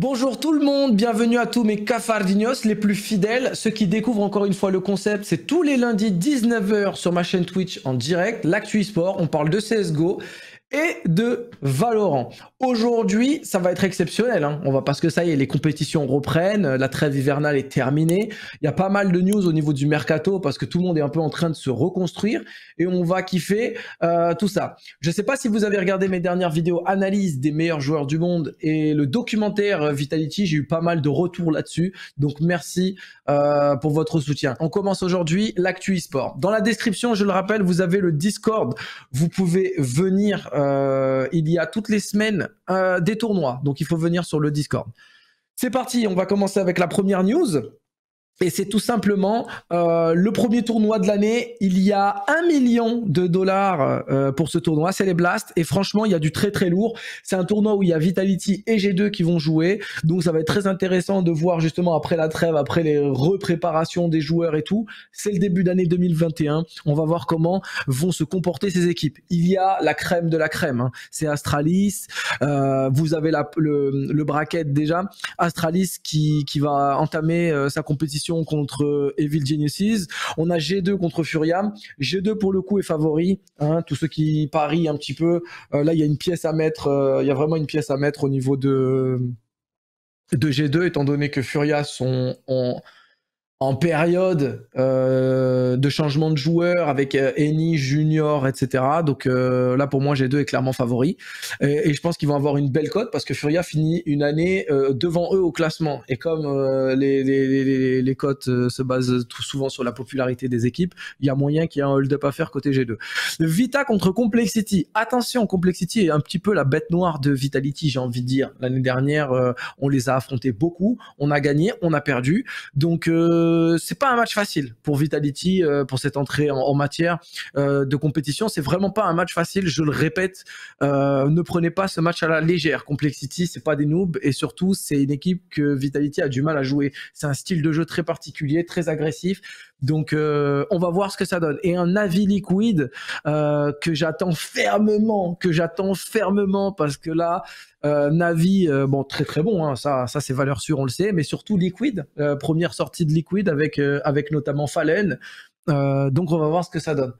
Bonjour tout le monde, bienvenue à tous mes cafardinos les plus fidèles. Ceux qui découvrent encore une fois le concept, c'est tous les lundis 19h sur ma chaîne Twitch en direct, l'actu sport on parle de CSGO et de Valorant. Aujourd'hui, ça va être exceptionnel. Hein. On va parce que ça y est, les compétitions reprennent, euh, la trêve hivernale est terminée. Il y a pas mal de news au niveau du mercato parce que tout le monde est un peu en train de se reconstruire et on va kiffer euh, tout ça. Je ne sais pas si vous avez regardé mes dernières vidéos analyse des meilleurs joueurs du monde et le documentaire euh, Vitality. J'ai eu pas mal de retours là-dessus, donc merci pour votre soutien. On commence aujourd'hui l'actu e-sport. Dans la description, je le rappelle, vous avez le Discord. Vous pouvez venir. Euh, il y a toutes les semaines euh, des tournois, donc il faut venir sur le Discord. C'est parti, on va commencer avec la première news. Et c'est tout simplement euh, le premier tournoi de l'année. Il y a un million de dollars euh, pour ce tournoi, c'est les Blasts. Et franchement, il y a du très très lourd. C'est un tournoi où il y a Vitality et G2 qui vont jouer. Donc ça va être très intéressant de voir justement après la trêve, après les repréparations des joueurs et tout. C'est le début d'année 2021. On va voir comment vont se comporter ces équipes. Il y a la crème de la crème. Hein. C'est Astralis. Euh, vous avez le, le, bracket déjà. Astralis qui, qui va entamer sa compétition contre euh, Evil Geniuses. On a G2 contre Furia. G2 pour le coup est favori. Hein. tous ceux qui parient un petit peu. Euh, là, il y a une pièce à mettre. Euh, il y a vraiment une pièce à mettre au niveau de de G2 étant donné que Furia sont, en en période euh, de changement de joueurs avec euh, Eni Junior, etc. Donc euh, là, pour moi, G2 est clairement favori. Et, je pense qu'ils vont avoir une belle cote parce que Furia finit une année devant eux au classement. Et comme les, les, les, les, cotes se basent tout souvent sur la popularité des équipes, il y a moyen qu'il y ait un hold-up à faire côté G2. Vita contre Complexity. Attention, Complexity est un petit peu la bête noire de Vitality, j'ai envie de dire. L'année dernière, on les a affrontés beaucoup. On a gagné, on a perdu. Donc... Euh, euh, c'est pas un match facile pour Vitality, euh, pour cette entrée en, matière euh, de compétition. C'est vraiment pas un match facile. Je le répète, ne prenez pas ce match à la légère. Complexity, c'est pas des noobs et surtout, c'est une équipe que Vitality a du mal à jouer. C'est un style de jeu très particulier, très agressif. Donc, on va voir ce que ça donne. Et un avis liquide que j'attends fermement, que j'attends fermement parce que là, euh, Navi, euh, bon, très très bon, hein, ça, ça c'est valeur sûre, on le sait, mais surtout liquide, euh, première sortie de liquide avec, avec notamment Fallen. donc on va voir ce que ça donne.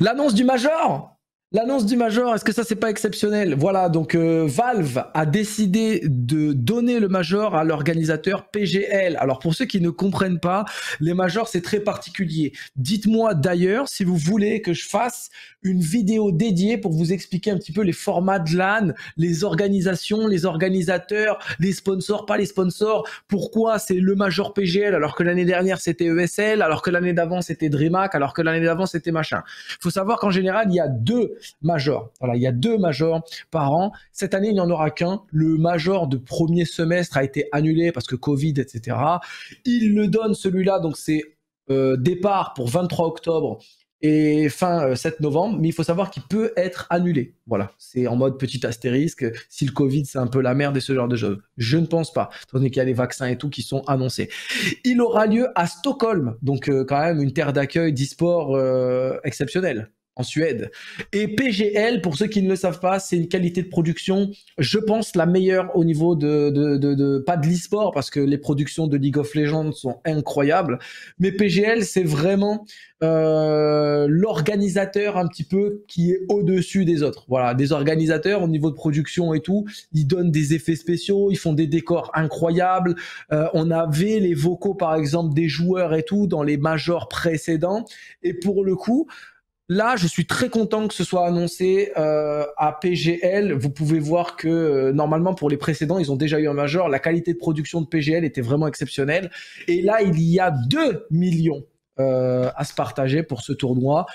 L'annonce du Major L'annonce du Major, est-ce que ça c'est pas exceptionnel Voilà, donc euh, Valve a décidé de donner le Major à l'organisateur PGL. Alors pour ceux qui ne comprennent pas, les Majors c'est très particulier. Dites-moi d'ailleurs si vous voulez que je fasse une vidéo dédiée pour vous expliquer un petit peu les formats de LAN, les organisations, les organisateurs, les sponsors, pas les sponsors, pourquoi c'est le Major PGL alors que l'année dernière c'était ESL, alors que l'année d'avant c'était DreamHack, alors que l'année d'avant c'était machin. Il Faut savoir qu'en général il y a deux major, Voilà, il y a deux majors par an. Cette année, il n'y en aura qu'un. Le major de premier semestre a été annulé parce que Covid, etc. Il le donne celui-là, donc c'est euh, départ pour 23 octobre et fin 7 euh, novembre, mais il faut savoir qu'il peut être annulé. Voilà, c'est en mode petit astérisque, si le Covid c'est un peu la merde et ce genre de choses. Je ne pense pas, donné qu'il y a les vaccins et tout qui sont annoncés. Il aura lieu à Stockholm, donc euh, quand même une terre d'accueil d'e-sport euh, exceptionnelle en Suède. Et PGL, pour ceux qui ne le savent pas, c'est une qualité de production, je pense, la meilleure au niveau de, de, de, de pas de l'e-sport, parce que les productions de League of Legends sont incroyables, mais PGL, c'est vraiment euh, l'organisateur un petit peu qui est au-dessus des autres. Voilà, des organisateurs au niveau de production et tout, ils donnent des effets spéciaux, ils font des décors incroyables. Euh, on avait les vocaux, par exemple, des joueurs et tout dans les majors précédents, et pour le coup, Là, je suis très content que ce soit annoncé euh, à PGL. Vous pouvez voir que euh, normalement pour les précédents, ils ont déjà eu un major. La qualité de production de PGL était vraiment exceptionnelle. Et là, il y a 2 millions euh, à se partager pour ce tournoi.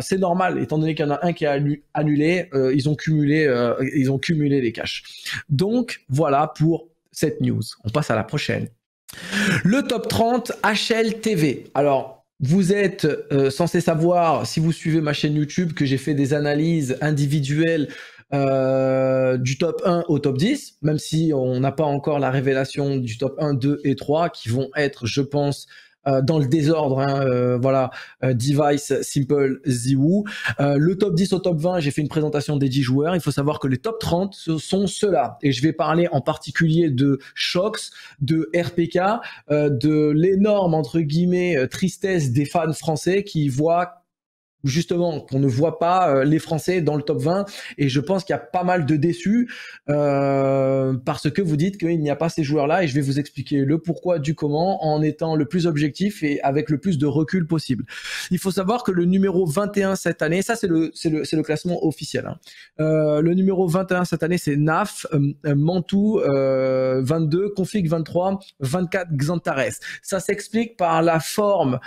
C'est normal, étant donné qu'il y en a un qui a annulé, ils ont cumulé, ils ont cumulé les caches. Donc voilà pour cette news. On passe à la prochaine. Le top 30 HL TV. Alors, vous êtes euh, censé savoir, si vous suivez ma chaîne YouTube, que j'ai fait des analyses individuelles euh, du top 1 au top 10, même si on n'a pas encore la révélation du top 1, 2 et 3, qui vont être, je pense, euh, dans le désordre. Hein, euh, voilà, euh, Device, Simple, Ziwoo. le top 10 au top 20, j'ai fait une présentation des 10 joueurs. Il faut savoir que les top 30 ce sont ceux-là. Et je vais parler en particulier de Shox, de RPK, de l'énorme, entre guillemets, tristesse des fans français qui voient justement qu'on ne voit pas euh, les Français dans le top 20 et je pense qu'il y a pas mal de déçus euh, parce que vous dites qu'il n'y a pas ces joueurs-là et je vais vous expliquer le pourquoi du comment en étant le plus objectif et avec le plus de recul possible. Il faut savoir que le numéro 21 cette année, ça c'est le, c'est le, le, classement officiel, hein. euh, le numéro 21 cette année c'est NAF, euh, Mantou 22, euh, Config 23, 24 Xantares. Ça s'explique par la forme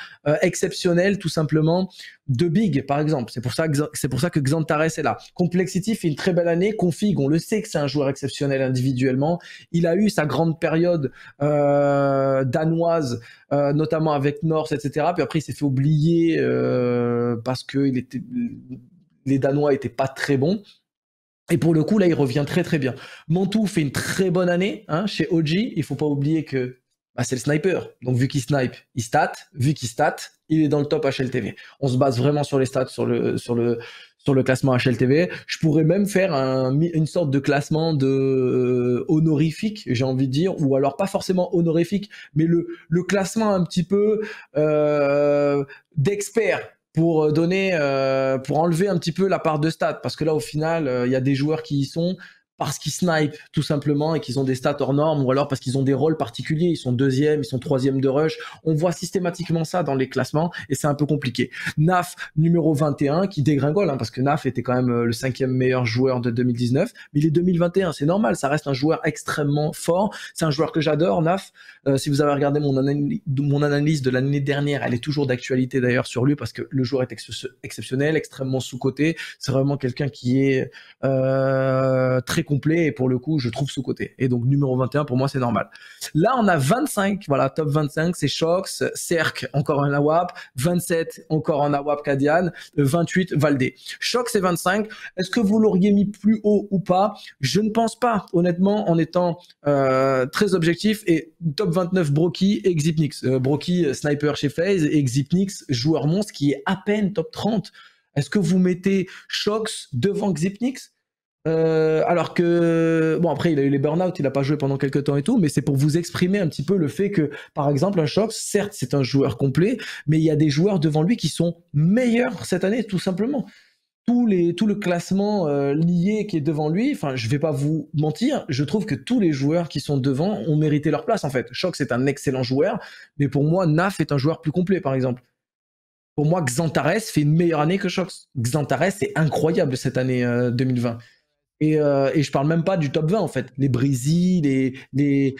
exceptionnelle tout simplement de Big, par exemple. C'est pour ça que c'est pour ça que Xantares est là. Complexity fait une très belle année. Config, on le sait que c'est un joueur exceptionnel individuellement. Il a eu sa grande période euh, danoise, euh, notamment avec North, etc. Puis après, il s'est fait oublier euh, parce que il était, les Danois étaient pas très bons. Et pour le coup, là, il revient très très bien. Mantou fait une très bonne année hein, chez OG. Il faut pas oublier que bah, c'est le sniper. Donc, vu qu'il snipe, il stat. Vu qu'il stat, il est dans le top HLTV. On se base vraiment sur les stats, sur le, sur le, sur le classement HLTV. Je pourrais même faire un, une sorte de classement de euh, honorifique, j'ai envie de dire, ou alors pas forcément honorifique, mais le, le classement un petit peu euh, d'expert pour euh, donner, euh, pour enlever un petit peu la part de stats, parce que là, au final, il y a des joueurs qui y sont parce qu'ils snipe tout simplement et qu'ils ont des stats hors normes ou alors parce qu'ils ont des rôles particuliers, ils sont deuxième, ils sont troisième de rush. On voit systématiquement ça dans les classements et c'est un peu compliqué. Naf numéro 21 qui dégringole hein, parce que Naf était quand même euh, le cinquième meilleur joueur de 2019, mais il est 2021, c'est normal, ça reste un joueur extrêmement fort. C'est un joueur que j'adore, Naf. Euh, si vous avez regardé mon, analyse, de l'année dernière, elle est toujours d'actualité d'ailleurs sur lui parce que le joueur est exceptionnel, extrêmement sous-coté. C'est vraiment quelqu'un qui est euh, très complet et pour le coup, je trouve ce côté Et donc, numéro 21, pour moi, c'est normal. Là, on a 25, voilà, top 25, c'est Shox, Cerc, encore un AWAP, 27, encore un AWAP Cadian, 28, Valdé. Shox et 25, est-ce que vous l'auriez mis plus haut ou pas Je ne pense pas, honnêtement, en étant euh, très objectif. Et top 29, Brocky, Exipnix. Euh, Brocky, euh, sniper chez FaZe, et Xipnix, joueur monstre qui est à peine top 30. Est-ce que vous mettez Shox devant Xipnix euh, alors que, bon, après, il a eu les burn-out, il n'a pas joué pendant quelques temps et tout, mais c'est pour vous exprimer un petit peu le fait que, par exemple, un Shox, certes, c'est un joueur complet, mais il y a des joueurs devant lui qui sont meilleurs cette année, tout simplement. Tout, les, tout le classement euh, lié qui est devant lui, enfin, je vais pas vous mentir, je trouve que tous les joueurs qui sont devant ont mérité leur place, en fait. Shox est un excellent joueur, mais pour moi, Naf est un joueur plus complet, par exemple. Pour moi, Xantares fait une meilleure année que Shox. Xantares est incroyable cette année 2020. Euh, et, euh, et je parle même pas du top 20 en fait. Les Brésil, les, les,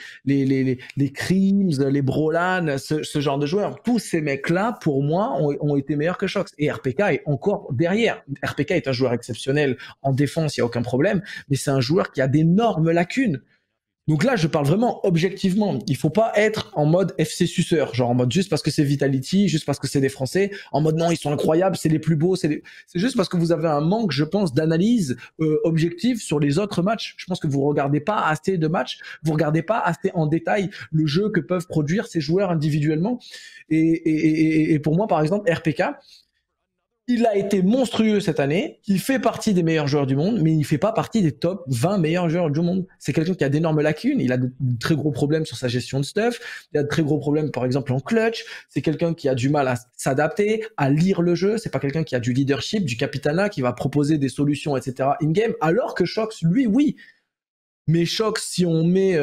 les, les, Crims, les Brolan, ce, genre de joueurs. Tous ces mecs-là, pour moi, ont, ont, été meilleurs que Shox. Et RPK est encore derrière. RPK est un joueur exceptionnel en défense, il n'y a aucun problème. Mais c'est un joueur qui a d'énormes lacunes. Donc là, je parle vraiment objectivement. Il faut pas être en mode FC suceur, genre en mode juste parce que c'est Vitality, juste parce que c'est des Français, en mode non, ils sont incroyables, c'est les plus beaux, c'est juste parce que vous avez un manque, je pense, d'analyse euh, objective sur les autres matchs. Je pense que vous regardez pas assez de matchs, vous regardez pas assez en détail le jeu que peuvent produire ces joueurs individuellement. et pour moi, par exemple, RPK, il a été monstrueux cette année. Il fait partie des meilleurs joueurs du monde, mais il ne fait pas partie des top 20 meilleurs joueurs du monde. C'est quelqu'un qui a d'énormes lacunes. Il a de, très gros problèmes sur sa gestion de stuff. Il a de très gros problèmes, par exemple, en clutch. C'est quelqu'un qui a du mal à s'adapter, à lire le jeu. C'est pas quelqu'un qui a du leadership, du capitana, qui va proposer des solutions, etc. in-game. Alors que Shox, lui, oui. Mais Shox, si on met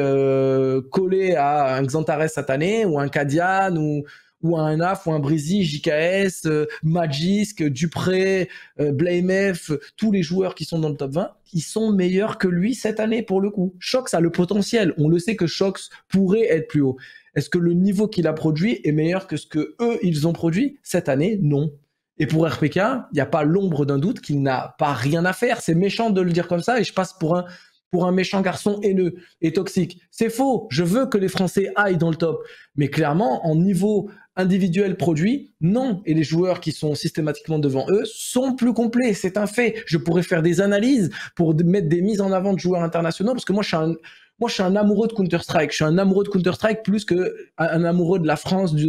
collé euh, à un Xantares cette année, ou un Kadian, ou ou un AF ou un Brésil, JKS, euh, Magisk, Dupré, euh, Blamef, tous les joueurs qui sont dans le top 20, ils sont meilleurs que lui cette année pour le coup. Shox a le potentiel. On le sait que Shox pourrait être plus haut. Est-ce que le niveau qu'il a produit est meilleur que ce que eux ils ont produit cette année Non. Et pour RPK, il n'y a pas l'ombre d'un doute qu'il n'a pas rien à faire. C'est méchant de le dire comme ça et je passe pour un pour un méchant garçon haineux et toxique. C'est faux. Je veux que les Français aillent dans le top. Mais clairement, en niveau individuel produit. Non, et les joueurs qui sont systématiquement devant eux sont plus complets, c'est un fait. Je pourrais faire des analyses pour mettre des mises en avant de joueurs internationaux, parce que moi je suis un... Moi, je suis un amoureux de Counter-Strike. Je suis un amoureux de Counter-Strike plus que un amoureux de la France, du,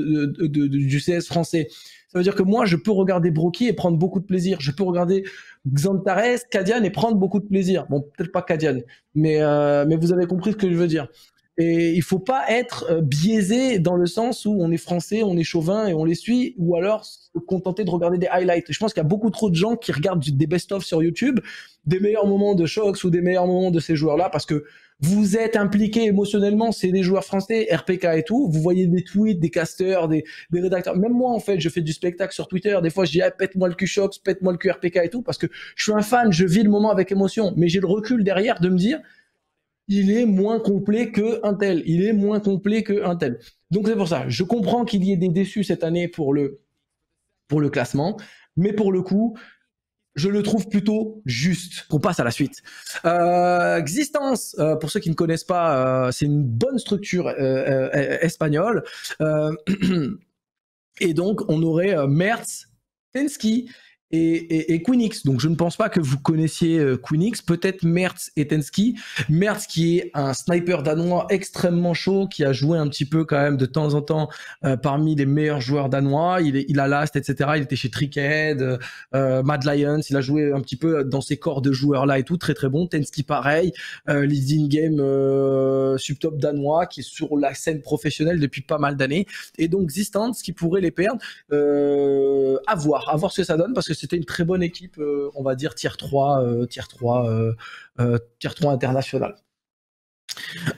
du CS français. Ça veut dire que moi, je peux regarder Brocky et prendre beaucoup de plaisir. Je peux regarder Xantares, Kadian et prendre beaucoup de plaisir. Bon, peut-être pas Kadian, mais, euh, mais vous avez compris ce que je veux dire. Et il faut pas être euh, biaisé dans le sens où on est français, on est chauvin et on les suit, ou alors se contenter de regarder des highlights. Je pense qu'il y a beaucoup trop de gens qui regardent des best-of sur YouTube, des meilleurs moments de Shox ou des meilleurs moments de ces joueurs-là, parce que vous êtes impliqué émotionnellement, c'est des joueurs français, RPK et tout, vous voyez des tweets, des casteurs, des, rédacteurs, même moi en fait, je fais du spectacle sur Twitter, des fois je dis ah, pète-moi le cul shox pète-moi le cul rpk et tout, parce que je suis un fan, je vis le moment avec émotion, mais j'ai le recul derrière de me dire, il est moins complet que un tel, il est moins complet que tel. Donc c'est pour ça, je comprends qu'il y ait des déçus cette année pour le, pour le classement, mais pour le coup, je le trouve plutôt juste. On passe à la suite. Existence, euh, euh, pour ceux qui ne connaissent pas, euh, c'est une bonne structure espagnole. et donc, on aurait Merz, Tensky et, et, et Donc je ne pense pas que vous connaissiez euh, Queenix, peut-être Mertz et Tensky. Mertz qui est un sniper danois extrêmement chaud, qui a joué un petit peu quand même de temps en temps euh, parmi les meilleurs joueurs danois. Il, est, il a Last, etc. Il était chez Trickhead, euh, euh, Mad Lions, il a joué un petit peu dans ces corps de joueurs-là et tout, très très bon. Tensky pareil, in game subtop danois qui est sur la scène professionnelle depuis pas mal d'années. Et donc Distance qui pourrait les perdre, à voir, à voir ce que ça donne parce que c'était une très bonne équipe, euh, on va dire tier 3, euh, tier 3, euh, tier 3 international.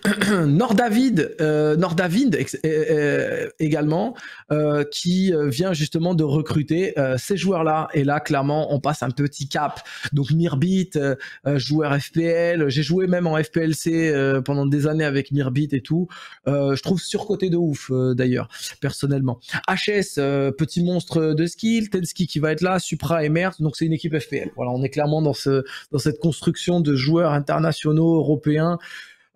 Nord David, euh, Nord David euh, euh, également, euh, qui euh, vient justement de recruter ces joueurs-là. Et là, clairement, on passe un petit cap. Donc Mirbit, joueur FPL, j'ai joué même en FPLC pendant des années avec Mirbit et tout. je trouve surcoté de ouf d'ailleurs, personnellement. HS, petit monstre de skill, Tenski qui va être là, Supra et Mert, donc c'est une équipe FPL. Voilà, on est clairement dans, ce, dans cette construction de joueurs internationaux, européens.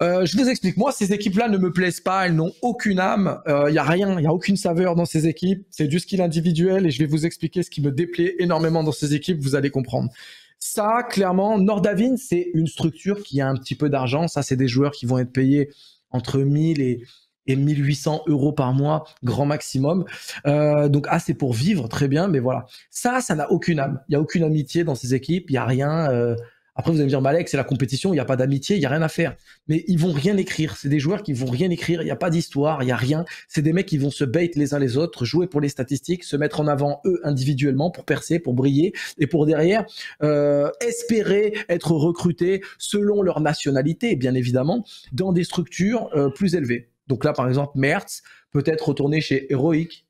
Euh, je vous explique. Moi, ces équipes-là ne me plaisent pas. Elles n'ont aucune âme. Il euh, y a rien. Il y a aucune saveur dans ces équipes. C'est du skill individuel et je vais vous expliquer ce qui me déplaît énormément dans ces équipes. Vous allez comprendre. Ça, clairement, Nordavine, c'est une structure qui a un petit peu d'argent. Ça, c'est des joueurs qui vont être payés entre 1000 et, 1800 euros par mois, grand maximum. Euh, donc, ah, c'est pour vivre, très bien, mais voilà. Ça, ça n'a aucune âme. Il n'y a aucune amitié dans ces équipes, il n'y a rien. Après, vous allez me dire, Malek, c'est la compétition, il n'y a pas d'amitié, il n'y a rien à faire. Mais ils vont rien écrire. C'est des joueurs qui vont rien écrire. Il n'y a pas d'histoire, il n'y a rien. C'est des mecs qui vont se bait les uns les autres, jouer pour les statistiques, se mettre en avant eux individuellement pour percer, pour briller et pour derrière euh, espérer être recrutés selon leur nationalité, bien évidemment, dans des structures euh, plus élevées. Donc là, par exemple, Merz peut être retourné chez Heroic,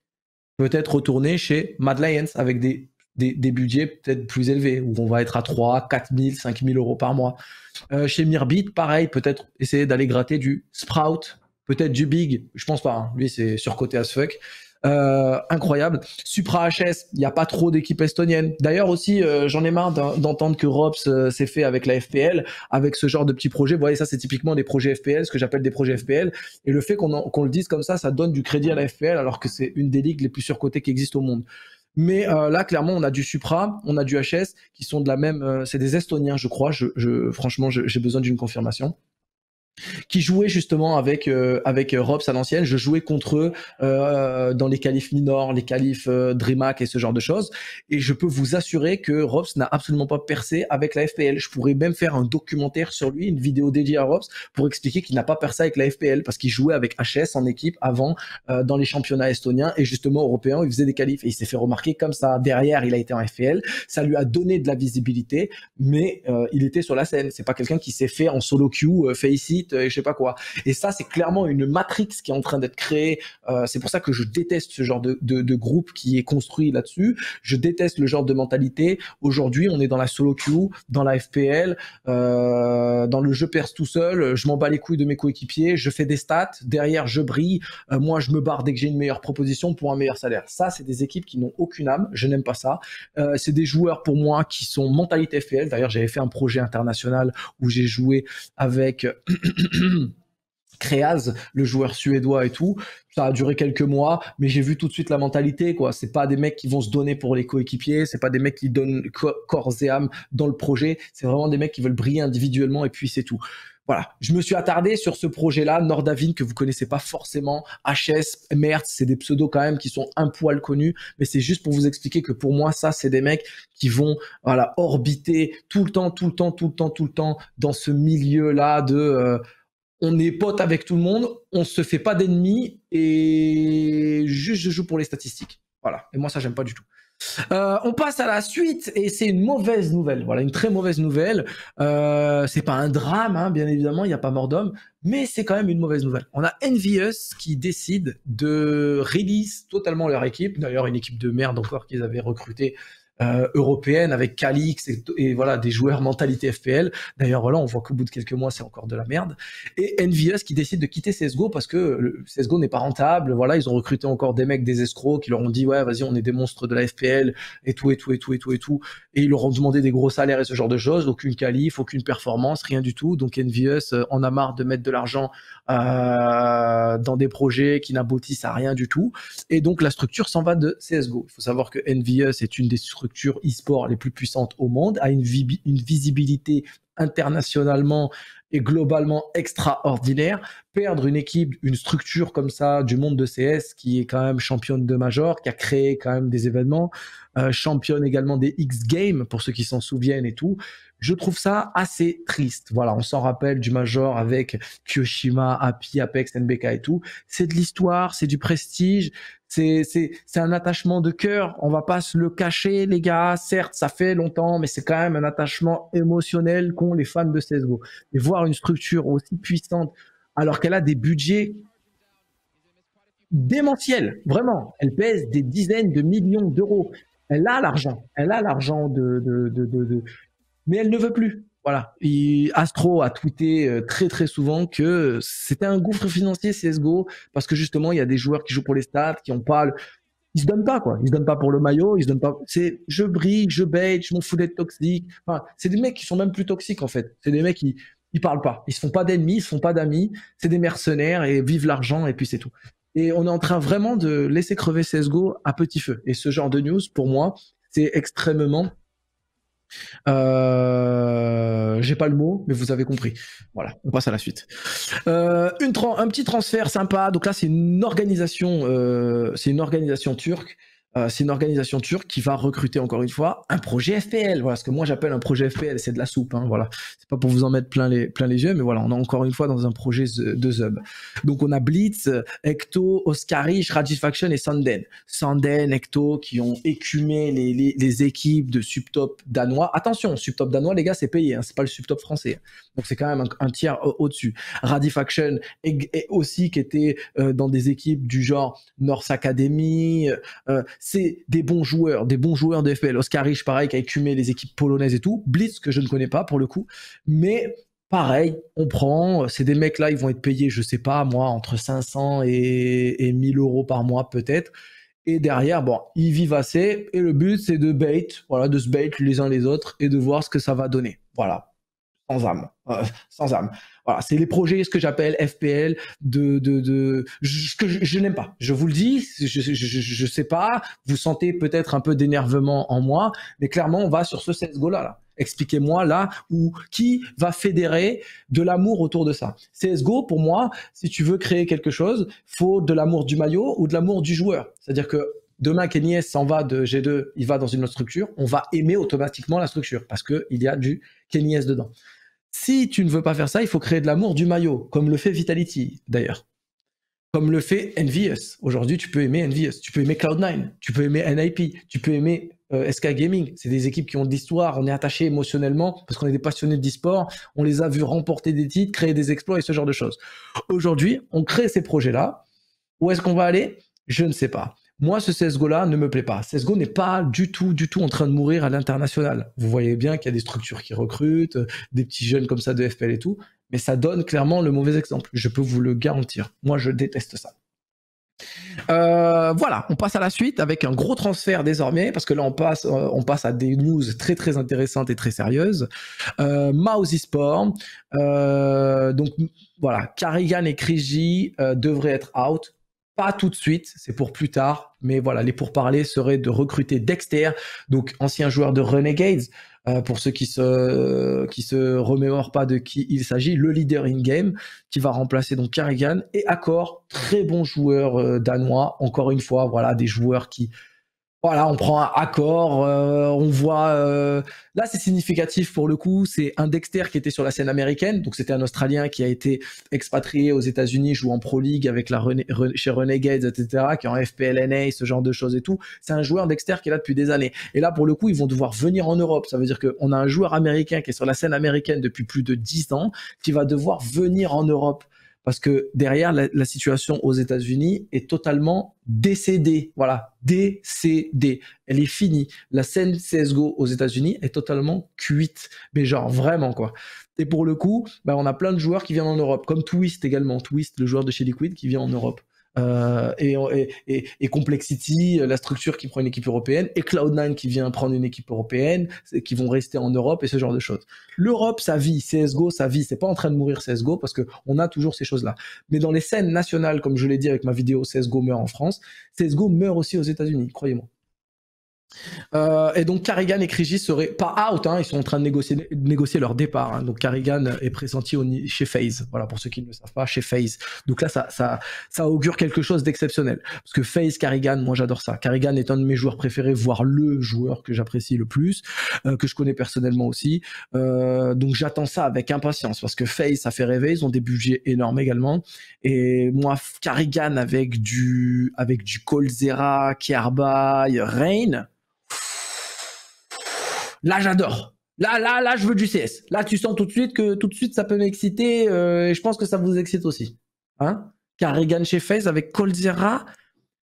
peut être retourné chez Mad Lions avec des des, budgets peut-être plus élevés, où on va être à 3, 4 000, 5 000 euros par mois. Euh, chez Mirbit, pareil, peut-être essayer d'aller gratter du Sprout, peut-être du Big, je pense pas, hein. lui c'est surcoté as fuck. Euh, incroyable. Supra HS, il n'y a pas trop d'équipes estoniennes. D'ailleurs aussi, euh, j'en ai marre d'entendre que Robs s'est fait avec la FPL, avec ce genre de petits projets. Vous voyez, ça c'est typiquement des projets FPL, ce que j'appelle des projets FPL. Et le fait qu'on le dise comme ça, ça donne du crédit à la FPL alors que c'est une des ligues les plus surcotées qui existent au monde. Mais euh, là, clairement, on a du Supra, on a du HS, qui sont de la même. Euh, c'est des Estoniens, je crois. je franchement, j'ai besoin d'une confirmation qui jouait justement avec euh, avec euh, Robs à l'ancienne. Je jouais contre eux euh, dans les qualifs minors, les qualifs euh, et ce genre de choses. Et je peux vous assurer que Robs n'a absolument pas percé avec la FPL. Je pourrais même faire un documentaire sur lui, une vidéo dédiée à Robs pour expliquer qu'il n'a pas percé avec la FPL parce qu'il jouait avec HS en équipe avant euh, dans les championnats estoniens et justement européens. Il faisait des qualifs et il s'est fait remarquer comme ça. Derrière, il a été en FPL. Ça lui a donné de la visibilité, mais il était sur la scène. C'est pas quelqu'un qui s'est fait en solo queue fait ici euh, et je sais pas quoi. Et ça, c'est clairement une matrix qui est en train d'être créée. Euh, c'est pour ça que je déteste ce genre de, de, groupe qui est construit là-dessus. Je déteste le genre de mentalité. Aujourd'hui, on est dans la solo queue, dans la FPL, euh, dans le jeu perce tout seul, je m'en bats les couilles de mes coéquipiers, je fais des stats, derrière je brille, moi je me barre dès que j'ai une meilleure proposition pour un meilleur salaire. Ça, c'est des équipes qui n'ont aucune âme, je n'aime pas ça. c'est des joueurs pour moi qui sont mentalité FPL. D'ailleurs, j'avais fait un projet international où j'ai joué avec Creaz, le joueur suédois et tout, ça a duré quelques mois, mais j'ai vu tout de suite la mentalité, quoi. C'est pas des mecs qui vont se donner pour les coéquipiers, c'est pas des mecs qui donnent corps et âme dans le projet, c'est vraiment des mecs qui veulent briller individuellement et puis c'est tout voilà, je me suis attardé sur ce projet-là, Nordavine, que vous connaissez pas forcément, HS, Mertz, c'est des pseudos quand même qui sont un poil connus, mais c'est juste pour vous expliquer que pour moi, ça, c'est des mecs qui vont, voilà, orbiter tout le temps, tout le temps, tout le temps, tout le temps dans ce milieu-là de, euh, on est pote avec tout le monde, on se fait pas d'ennemis et juste je joue pour les statistiques. Voilà. Et moi, ça, j'aime pas du tout. Euh, on passe à la suite et c'est une mauvaise nouvelle. Voilà, une très mauvaise nouvelle. Euh, c'est pas un drame, hein, bien évidemment, il n'y a pas mort d'homme, mais c'est quand même une mauvaise nouvelle. On a Envious qui décide de release totalement leur équipe. D'ailleurs, une équipe de merde encore qu'ils avaient recrutée euh, européenne avec Calix et, voilà des joueurs mentalité FPL. D'ailleurs voilà, on voit qu'au bout de quelques mois c'est encore de la merde. Et NVS qui décide de quitter CS:GO parce que le CS:GO n'est pas rentable. Voilà, ils ont recruté encore des mecs des escrocs qui leur ont dit ouais vas-y on est des monstres de la FPL et tout et tout et tout et tout et tout. Et ils leur ont demandé des gros salaires et ce genre de choses. Aucune qualif, aucune performance, rien du tout. Donc NVS euh, en a marre de mettre de l'argent euh, dans des projets qui n'aboutissent à rien du tout. Et donc la structure s'en va de CS:GO. Il faut savoir que NVS est une des structures structures e-sport les plus puissantes au monde, à une, une visibilité internationalement et globalement extraordinaire. Perdre une équipe, une structure comme ça du monde de CS qui est quand même championne de major, qui a créé quand même des événements, euh, championne également des X Games pour ceux qui s'en souviennent et tout. Je trouve ça assez triste. Voilà, on s'en rappelle du Major avec Kyoshima, Happy, Apex, NBK et tout. C'est de l'histoire, c'est du prestige, c'est c'est un attachement de cœur. On va pas se le cacher, les gars. Certes, ça fait longtemps, mais c'est quand même un attachement émotionnel qu'ont les fans de CS:GO. Et voir une structure aussi puissante, alors qu'elle a des budgets démentiels, vraiment. Elle pèse des dizaines de millions d'euros. Elle a l'argent, elle a l'argent de, de, de, de, mais elle ne veut plus. Voilà. Astro a tweeté euh, très très souvent que c'était un gouffre financier CSGO parce que justement il y a des joueurs qui jouent pour les stats, qui ont pas le... ils se donnent pas quoi, ils se donnent pas pour le maillot, ils se donnent pas c'est je brille, je bait, je m'en fous d'être toxique. Enfin, c'est des mecs qui sont même plus toxiques en fait. C'est des mecs qui ils parlent pas, ils se font pas d'ennemis, ils se font pas d'amis, c'est des mercenaires et vivent l'argent et puis c'est tout. Et on est en train vraiment de laisser crever CSGO à petit feu. Et ce genre de news pour moi, c'est extrêmement euh, j'ai pas le mot, mais vous avez compris. Voilà, on passe à la suite. Euh, une un petit transfert sympa. Donc là, c'est une organisation, euh, c'est une organisation turque euh, c'est une organisation turque qui va recruter encore une fois un projet FPL. Voilà ce que moi j'appelle un projet FPL, c'est de la soupe. Hein, voilà, c'est pas pour vous en mettre plein les plein les yeux, mais voilà, on est encore une fois dans un projet de Zub. Donc on a Blitz, Ecto, Oscarish, Radifaction et Sanden. Sanden, Ecto qui ont écumé les, équipes de subtop danois. Attention, subtop danois, les gars, c'est payé, hein, c'est pas le subtop français. Hein. Donc c'est quand même un, tiers au-dessus. Radifaction aussi qui était euh, dans des équipes du genre North Academy. Euh, c'est des bons joueurs, des bons joueurs de FPL. Riche pareil, qui a écumé les équipes polonaises et tout. Blitz, que je ne connais pas pour le coup. Mais pareil, on prend. C'est des mecs là, ils vont être payés, je sais pas, moi, entre 500 et, et 1000 euros par mois peut-être. Et derrière, bon, ils vivent assez. Et le but, c'est de bait, voilà, de se bait les uns les autres et de voir ce que ça va donner. Voilà. Sans âme. Euh, sans âme. Voilà, c'est les projets, ce que j'appelle FPL, de, de, de, ce que je, n'aime pas. Je vous le dis, je, je, je sais pas, vous sentez peut-être un peu d'énervement en moi, mais clairement, on va sur ce CSGO-là, là. expliquez moi là où qui va fédérer de l'amour autour de ça. CS:GO pour moi, si tu veux créer quelque chose, faut de l'amour du maillot ou de l'amour du joueur. C'est-à-dire que demain Kenyes s'en va de G2, il va dans une autre structure, on va aimer automatiquement la structure parce qu'il y a du Kenyes dedans. Si tu ne veux pas faire ça, il faut créer de l'amour du maillot, comme le fait Vitality d'ailleurs. Comme le fait Envious. Aujourd'hui, tu peux aimer Envious, tu peux aimer Cloud9, tu peux aimer NIP, tu peux aimer euh, SK Gaming. C'est des équipes qui ont de l'histoire, on est attaché émotionnellement parce qu'on est des passionnés d'e-sport, on les a vus remporter des titres, créer des exploits et ce genre de choses. Aujourd'hui, on crée ces projets-là. Où est-ce qu'on va aller Je ne sais pas. Moi, ce CSGO-là ne me plaît pas. CSGO n'est pas du tout, du tout en train de mourir à l'international. Vous voyez bien qu'il y a des structures qui recrutent, des petits jeunes comme ça de FPL et tout, mais ça donne clairement le mauvais exemple. Je peux vous le garantir. Moi, je déteste ça. Euh, voilà, on passe à la suite avec un gros transfert désormais, parce que là on passe, euh, on passe à des news très très intéressantes et très sérieuses. Euh, Mouse Esport, euh, donc voilà, Carrigan et Krigi devraient être out pas tout de suite, c'est pour plus tard. Mais voilà, les pourparlers seraient de recruter Dexter, donc ancien joueur de Renegades, euh, pour ceux qui se qui se remémorent pas de qui il s'agit, le leader in game qui va remplacer donc Kerrigan, et Accor, très bon joueur euh, danois. Encore une fois, voilà des joueurs qui voilà, on prend un accord, euh, on voit. Euh, là, c'est significatif pour le coup. C'est un Dexter qui était sur la scène américaine, donc c'était un Australien qui a été expatrié aux États-Unis, joue en Pro League avec la Rene... chez Renegades, etc., qui est en FPLNA, ce genre de choses et tout. C'est un joueur Dexter qui est là depuis des années. Et là, pour le coup, ils vont devoir venir en Europe. Ça veut dire qu'on a un joueur américain qui est sur la scène américaine depuis plus de 10 ans, qui va devoir venir en Europe parce que derrière la, situation aux États-Unis est totalement décédée. Voilà, décédée. Elle est finie. La scène CS:GO aux États-Unis est totalement cuite, mais genre vraiment quoi. Et pour le coup, bah, on a plein de joueurs qui viennent en Europe, comme Twist également. Twist, le joueur de chez Liquid, qui vient en Europe euh, et, et, et, Complexity, euh, la structure qui prend une équipe européenne, et Cloud9 qui vient prendre une équipe européenne, qui vont rester en Europe et ce genre de choses. L'Europe, ça vit, CSGO, ça vit, c'est pas en train de mourir CSGO parce qu'on a toujours ces choses-là. Mais dans les scènes nationales, comme je l'ai dit avec ma vidéo CSGO meurt en France, CSGO meurt aussi aux États-Unis, croyez-moi. Euh, et donc Carrigan et Krigi seraient pas out, hein. ils sont en train de négocier, négocier leur départ. Hein. Donc Carrigan est pressenti chez FaZe, voilà pour ceux qui ne le savent pas, chez FaZe. Donc là, ça, ça, ça augure quelque chose d'exceptionnel. Parce que FaZe, Carrigan, moi j'adore ça. Carrigan est un de mes joueurs préférés, voire le joueur que j'apprécie le plus, euh, que je connais personnellement aussi. Euh, donc j'attends ça avec impatience parce que FaZe, ça fait rêver, ils ont des budgets énormes également. Et moi, Carrigan avec du, avec du Colzera, Kierby, Rain Là, j'adore. Là, là, là, je veux du CS. Là, tu sens tout de suite que tout de suite, ça peut m'exciter euh, et je pense que ça vous excite aussi. Hein chez FaZe avec Colzera,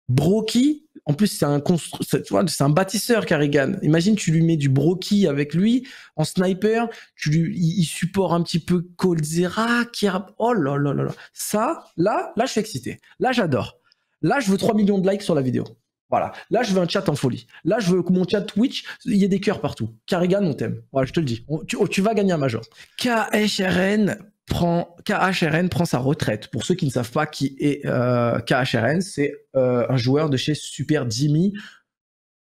Broki. En plus, c'est un c'est un bâtisseur, Carrigan. Imagine, tu lui mets du Broki avec lui en sniper. Tu lui, il, supporte un petit peu Colzera, qui oh là là là là. Ça, là, là, je suis excité. Là, j'adore. Là, je veux 3 millions de likes sur la vidéo. Voilà. Là, je veux un chat en folie. Là, je veux que mon chat Twitch, il y ait des cœurs partout. Karigan on t'aime. Voilà, je te le dis. Oh, tu, vas gagner un major. KHRN prend, KHRN prend sa retraite. Pour ceux qui ne savent pas qui est euh, KHRN, c'est euh, un joueur de chez Super Jimmy.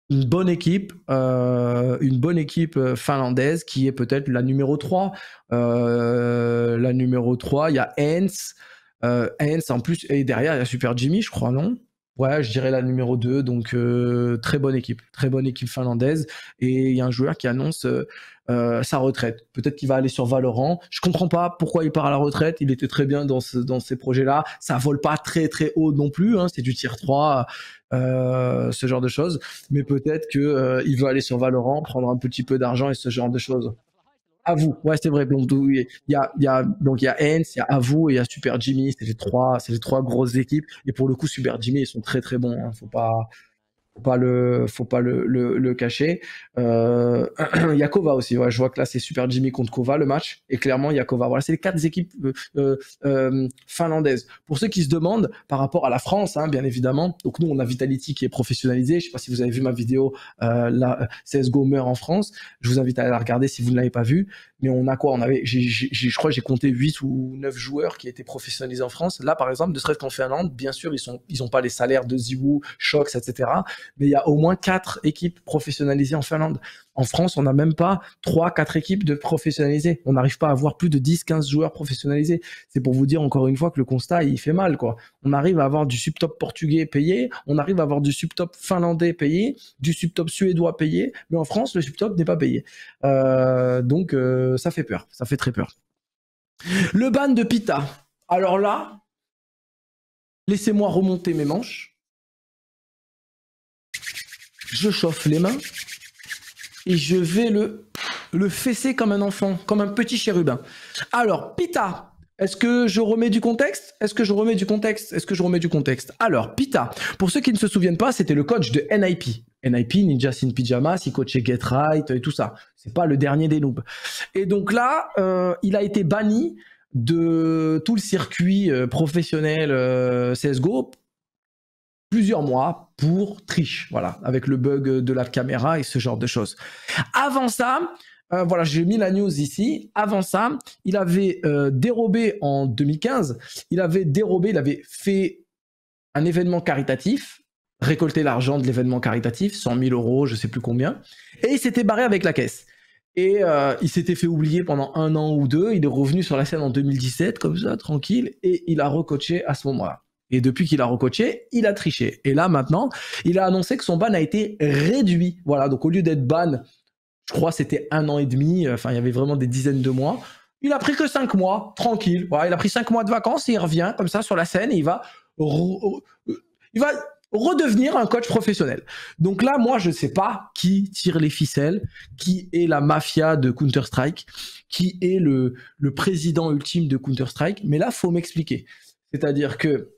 Une bonne équipe, euh, une bonne équipe finlandaise qui est peut-être la numéro 3. la numéro 3, il y a Hens. Hens, en plus, et derrière, il y a Super Jimmy, je crois, non Ouais, je dirais la numéro 2. Donc, euh, très bonne équipe. Très bonne équipe finlandaise. Et il y a un joueur qui annonce euh, euh, sa retraite. Peut-être qu'il va aller sur Valorant. Je comprends pas pourquoi il part à la retraite. Il était très bien dans, ce, dans ces projets-là. Ça vole pas très, très haut non plus. Hein. C'est du tier 3, ce genre de choses. Mais peut-être qu'il il veut aller sur Valorant, prendre un petit peu d'argent et ce genre de choses à vous. Ouais, c'est vrai. Donc, il y a, il y a, donc, il y a Hens, il y a vous et il y a Super Jimmy. C'est les trois, c'est les trois grosses équipes. Et pour le coup, Super Jimmy, ils sont très, très bons. Hein. Faut pas, faut pas le, faut pas le, le, cacher. Euh, aussi. Ouais, je vois que là c'est Super Jimmy contre Kova le match. Et clairement Yakova Voilà, c'est les quatre équipes euh, euh, euh finlandaises. Pour ceux qui se demandent par rapport à la France, hein, bien évidemment. Donc nous on a Vitality qui est professionnalisé. Je sais pas si vous avez vu ma vidéo. Euh, la CS:GO meurt en France. Je vous invite à la regarder si vous ne l'avez pas vu mais on a quoi On avait, je crois, j'ai compté 8 ou 9 joueurs qui étaient professionnalisés en France. Là, par exemple, de serait-ce qu'en Finlande, bien sûr, ils sont, ils ont pas les salaires de Ziwu, Shox, etc. Mais il y a au moins 4 équipes professionnalisées en Finlande. En France, on n'a même pas 3-4 équipes de professionnalisés. On n'arrive pas à avoir plus de 10-15 joueurs professionnalisés. C'est pour vous dire encore une fois que le constat, il fait mal. Quoi. On arrive à avoir du subtop portugais payé, on arrive à avoir du subtop finlandais payé, du subtop suédois payé, mais en France, le subtop n'est pas payé. Euh, donc euh, ça fait peur, ça fait très peur. Le ban de Pita. Alors là, laissez-moi remonter mes manches. Je chauffe les mains et je vais le, le fesser comme un enfant, comme un petit chérubin. Alors, Pita, est-ce que je remets du contexte Est-ce que je remets du contexte Est-ce que je remets du contexte Alors, Pita, pour ceux qui ne se souviennent pas, c'était le coach de NIP. NIP, Ninja in Pyjamas, il coachait Get Right et tout ça. C'est pas le dernier des noobs. Et donc là, euh, il a été banni de tout le circuit euh, professionnel euh, CSGO plusieurs mois pour triche, voilà, avec le bug de la caméra et ce genre de choses. Avant ça, euh, voilà, j'ai mis la news ici. Avant ça, il avait euh, dérobé en 2015, il avait dérobé, il avait fait un événement caritatif, récolté l'argent de l'événement caritatif, 100 000 euros, je sais plus combien, et il s'était barré avec la caisse. Et euh, il s'était fait oublier pendant un an ou deux, il est revenu sur la scène en 2017, comme ça, tranquille, et il a recoaché à ce moment-là. Et depuis qu'il a recoché, il a triché. Et là, maintenant, il a annoncé que son ban a été réduit. Voilà, donc au lieu d'être ban, je crois c'était un an et demi, enfin, il y avait vraiment des dizaines de mois. Il a pris que cinq mois, tranquille. Voilà, il a pris cinq mois de vacances et il revient comme ça sur la scène et il va, il va redevenir un coach professionnel. Donc là, moi, je ne sais pas qui tire les ficelles, qui est la mafia de Counter-Strike, qui est le, le président ultime de Counter-Strike, mais là, faut m'expliquer. C'est-à-dire que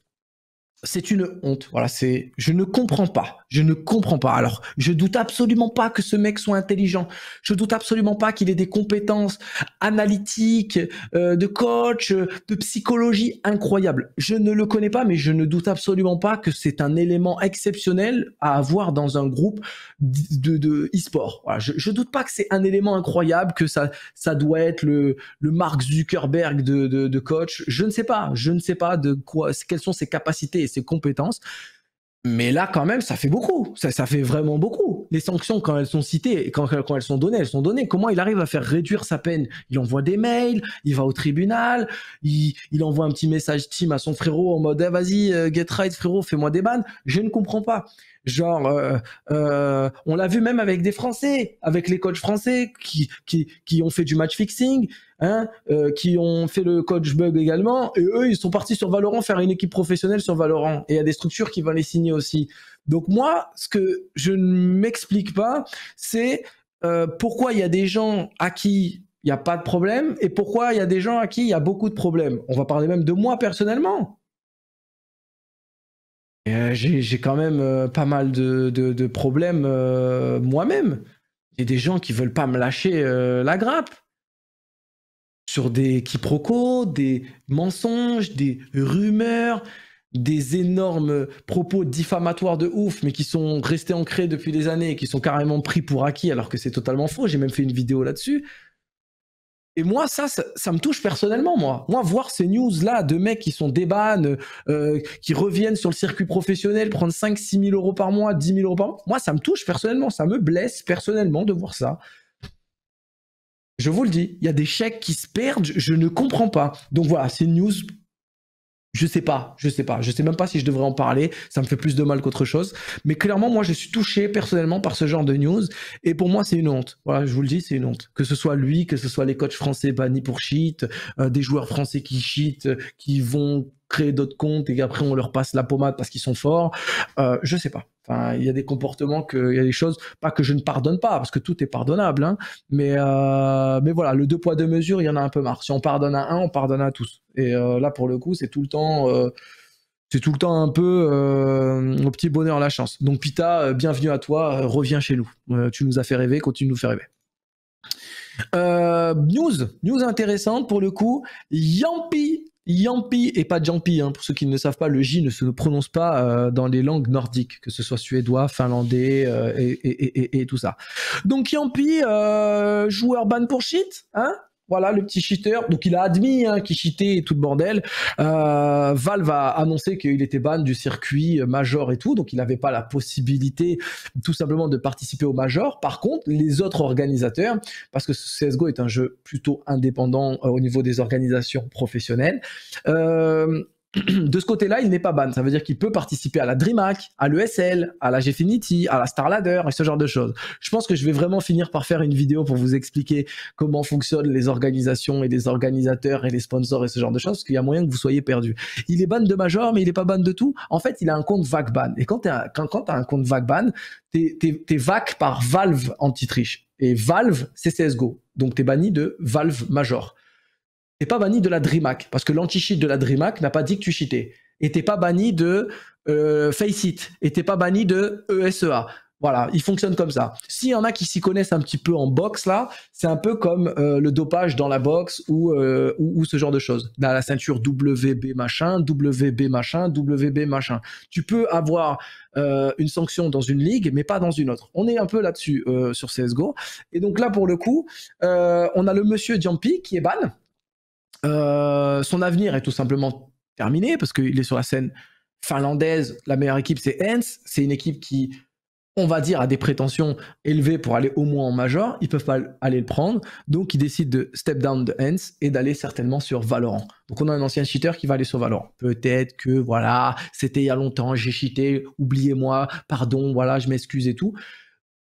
c'est une honte. Voilà, c'est, je ne comprends pas. Je ne comprends pas. Alors, je doute absolument pas que ce mec soit intelligent. Je doute absolument pas qu'il ait des compétences analytiques, euh, de coach, euh, de psychologie incroyables. Je ne le connais pas, mais je ne doute absolument pas que c'est un élément exceptionnel à avoir dans un groupe de, e-sport. je, ne doute pas que c'est un élément incroyable, que ça, ça doit être le, Mark Zuckerberg de, de coach. Je ne sais pas. Je ne sais pas de quoi, quelles sont ses capacités ses compétences. Mais là, quand même, ça fait beaucoup. Ça, fait vraiment beaucoup. Les sanctions, quand elles sont citées, quand, quand elles sont données, elles sont données. Comment il arrive à faire réduire sa peine Il envoie des mails, il va au tribunal, il, envoie un petit message team à son frérot en mode eh, vas-y, euh, get right, frérot, fais-moi des bannes. Je ne comprends pas. Genre, euh, euh, on l'a vu même avec des Français, avec les coachs français qui, qui ont fait du match fixing, Hein, euh, qui ont fait le coach bug également, et eux, ils sont partis sur Valorant faire une équipe professionnelle sur Valorant. Et il y a des structures qui vont les signer aussi. Donc moi, ce que je ne m'explique pas, c'est euh, pourquoi il y a des gens à qui il n'y a pas de problème, et pourquoi il y a des gens à qui il y a beaucoup de problèmes. On va parler même de moi personnellement. Euh, j'ai quand même pas mal de, problèmes moi-même. Il y a des gens qui veulent pas me lâcher la grappe sur des quiproquos, des mensonges, des rumeurs, des énormes propos diffamatoires de ouf, mais qui sont restés ancrés depuis des années et qui sont carrément pris pour acquis alors que c'est totalement faux. J'ai même fait une vidéo là-dessus. Et moi, ça, ça, me touche personnellement, moi. Moi, voir ces news-là de mecs qui sont des euh, qui reviennent sur le circuit professionnel, prendre 5, 6 000 euros par mois, 10 000 euros par mois, moi, ça me touche personnellement, ça me blesse personnellement de voir ça. Je vous le dis, il y a des chèques qui se perdent, je ne comprends pas. Donc voilà, c'est une news. Je sais pas, je sais pas, je sais même pas si je devrais en parler, ça me fait plus de mal qu'autre chose. Mais clairement, moi, je suis touché personnellement par ce genre de news, et pour moi, c'est une honte. Voilà, je vous le dis, c'est une honte. Que ce soit lui, que ce soit les coachs français bannis pour cheat, euh, des joueurs français qui cheat, euh, qui vont créer d'autres comptes et après on leur passe la pommade parce qu'ils sont forts. Euh, je sais pas. Enfin, il y a des comportements que, il y a des choses, pas que je ne pardonne pas, parce que tout est pardonnable, hein. mais euh, mais voilà, le deux poids deux mesures, il y en a un peu marre. Si on pardonne à un, on pardonne à tous. Et euh, là, pour le coup, c'est tout le temps, euh, c'est tout le temps un peu au petit bonheur la chance. Donc Pita, bienvenue à toi, reviens chez nous. tu nous as fait rêver, continue de nous faire rêver. news, news intéressante pour le coup. Yampi Yampi et pas Jampi. Hein. Pour ceux qui ne savent pas, le J ne se prononce pas euh, dans les langues nordiques, que ce soit suédois, finlandais euh, et, tout ça. Donc Yampi, euh, joueur ban pour shit, hein voilà le petit cheater. Donc il a admis hein, qu'il cheatait et tout le bordel. Euh, Valve a annoncé qu'il était ban du circuit euh, major et tout, donc il n'avait pas la possibilité tout simplement de participer au major. Par contre, les autres organisateurs, parce que CSGO est un jeu plutôt indépendant euh, au niveau des organisations professionnelles, euh, de ce côté-là, il n'est pas ban. Ça veut dire qu'il peut participer à la DreamHack, à l'ESL, à la Gfinity, à la Starladder et ce genre de choses. Je pense que je vais vraiment finir par faire une vidéo pour vous expliquer comment fonctionnent les organisations et les organisateurs et les sponsors et ce genre de choses, parce qu'il y a moyen que vous soyez perdus. Il est ban de Major, mais il n'est pas ban de tout. En fait, il a un compte VAC-ban. Et quand tu as, un compte VAC-ban, t'es es, VAC par Valve anti-triche, Et Valve, c'est CSGO. Donc es banni de Valve Major. T'es pas banni de la DreamHack, parce que l'anti-cheat de la DreamHack n'a pas dit que tu cheatais. Et t'es pas banni de euh, Faceit, et t'es pas banni de ESEA. Voilà, il fonctionne comme ça. S'il y en a qui s'y connaissent un petit peu en boxe, là, c'est un peu comme euh, le dopage dans la boxe euh, ou, ou, ce genre de choses. Dans la ceinture WB machin, WB machin, WB machin. Tu peux avoir une sanction dans une ligue, mais pas dans une autre. On est un peu là-dessus sur CSGO. Et donc là, pour le coup, on a le monsieur Jumpy qui est ban euh, son avenir est tout simplement terminé parce qu'il est sur la scène finlandaise. La meilleure équipe, c'est Hens. C'est une équipe qui, on va dire, a des prétentions élevées pour aller au moins en major. Ils peuvent pas aller le prendre. Donc, ils décident de step down de Hens et d'aller certainement sur Valorant. Donc, on a un ancien cheater qui va aller sur Valorant. Peut-être que, voilà, c'était il y a longtemps, j'ai cheaté, oubliez-moi, pardon, voilà, je m'excuse et tout.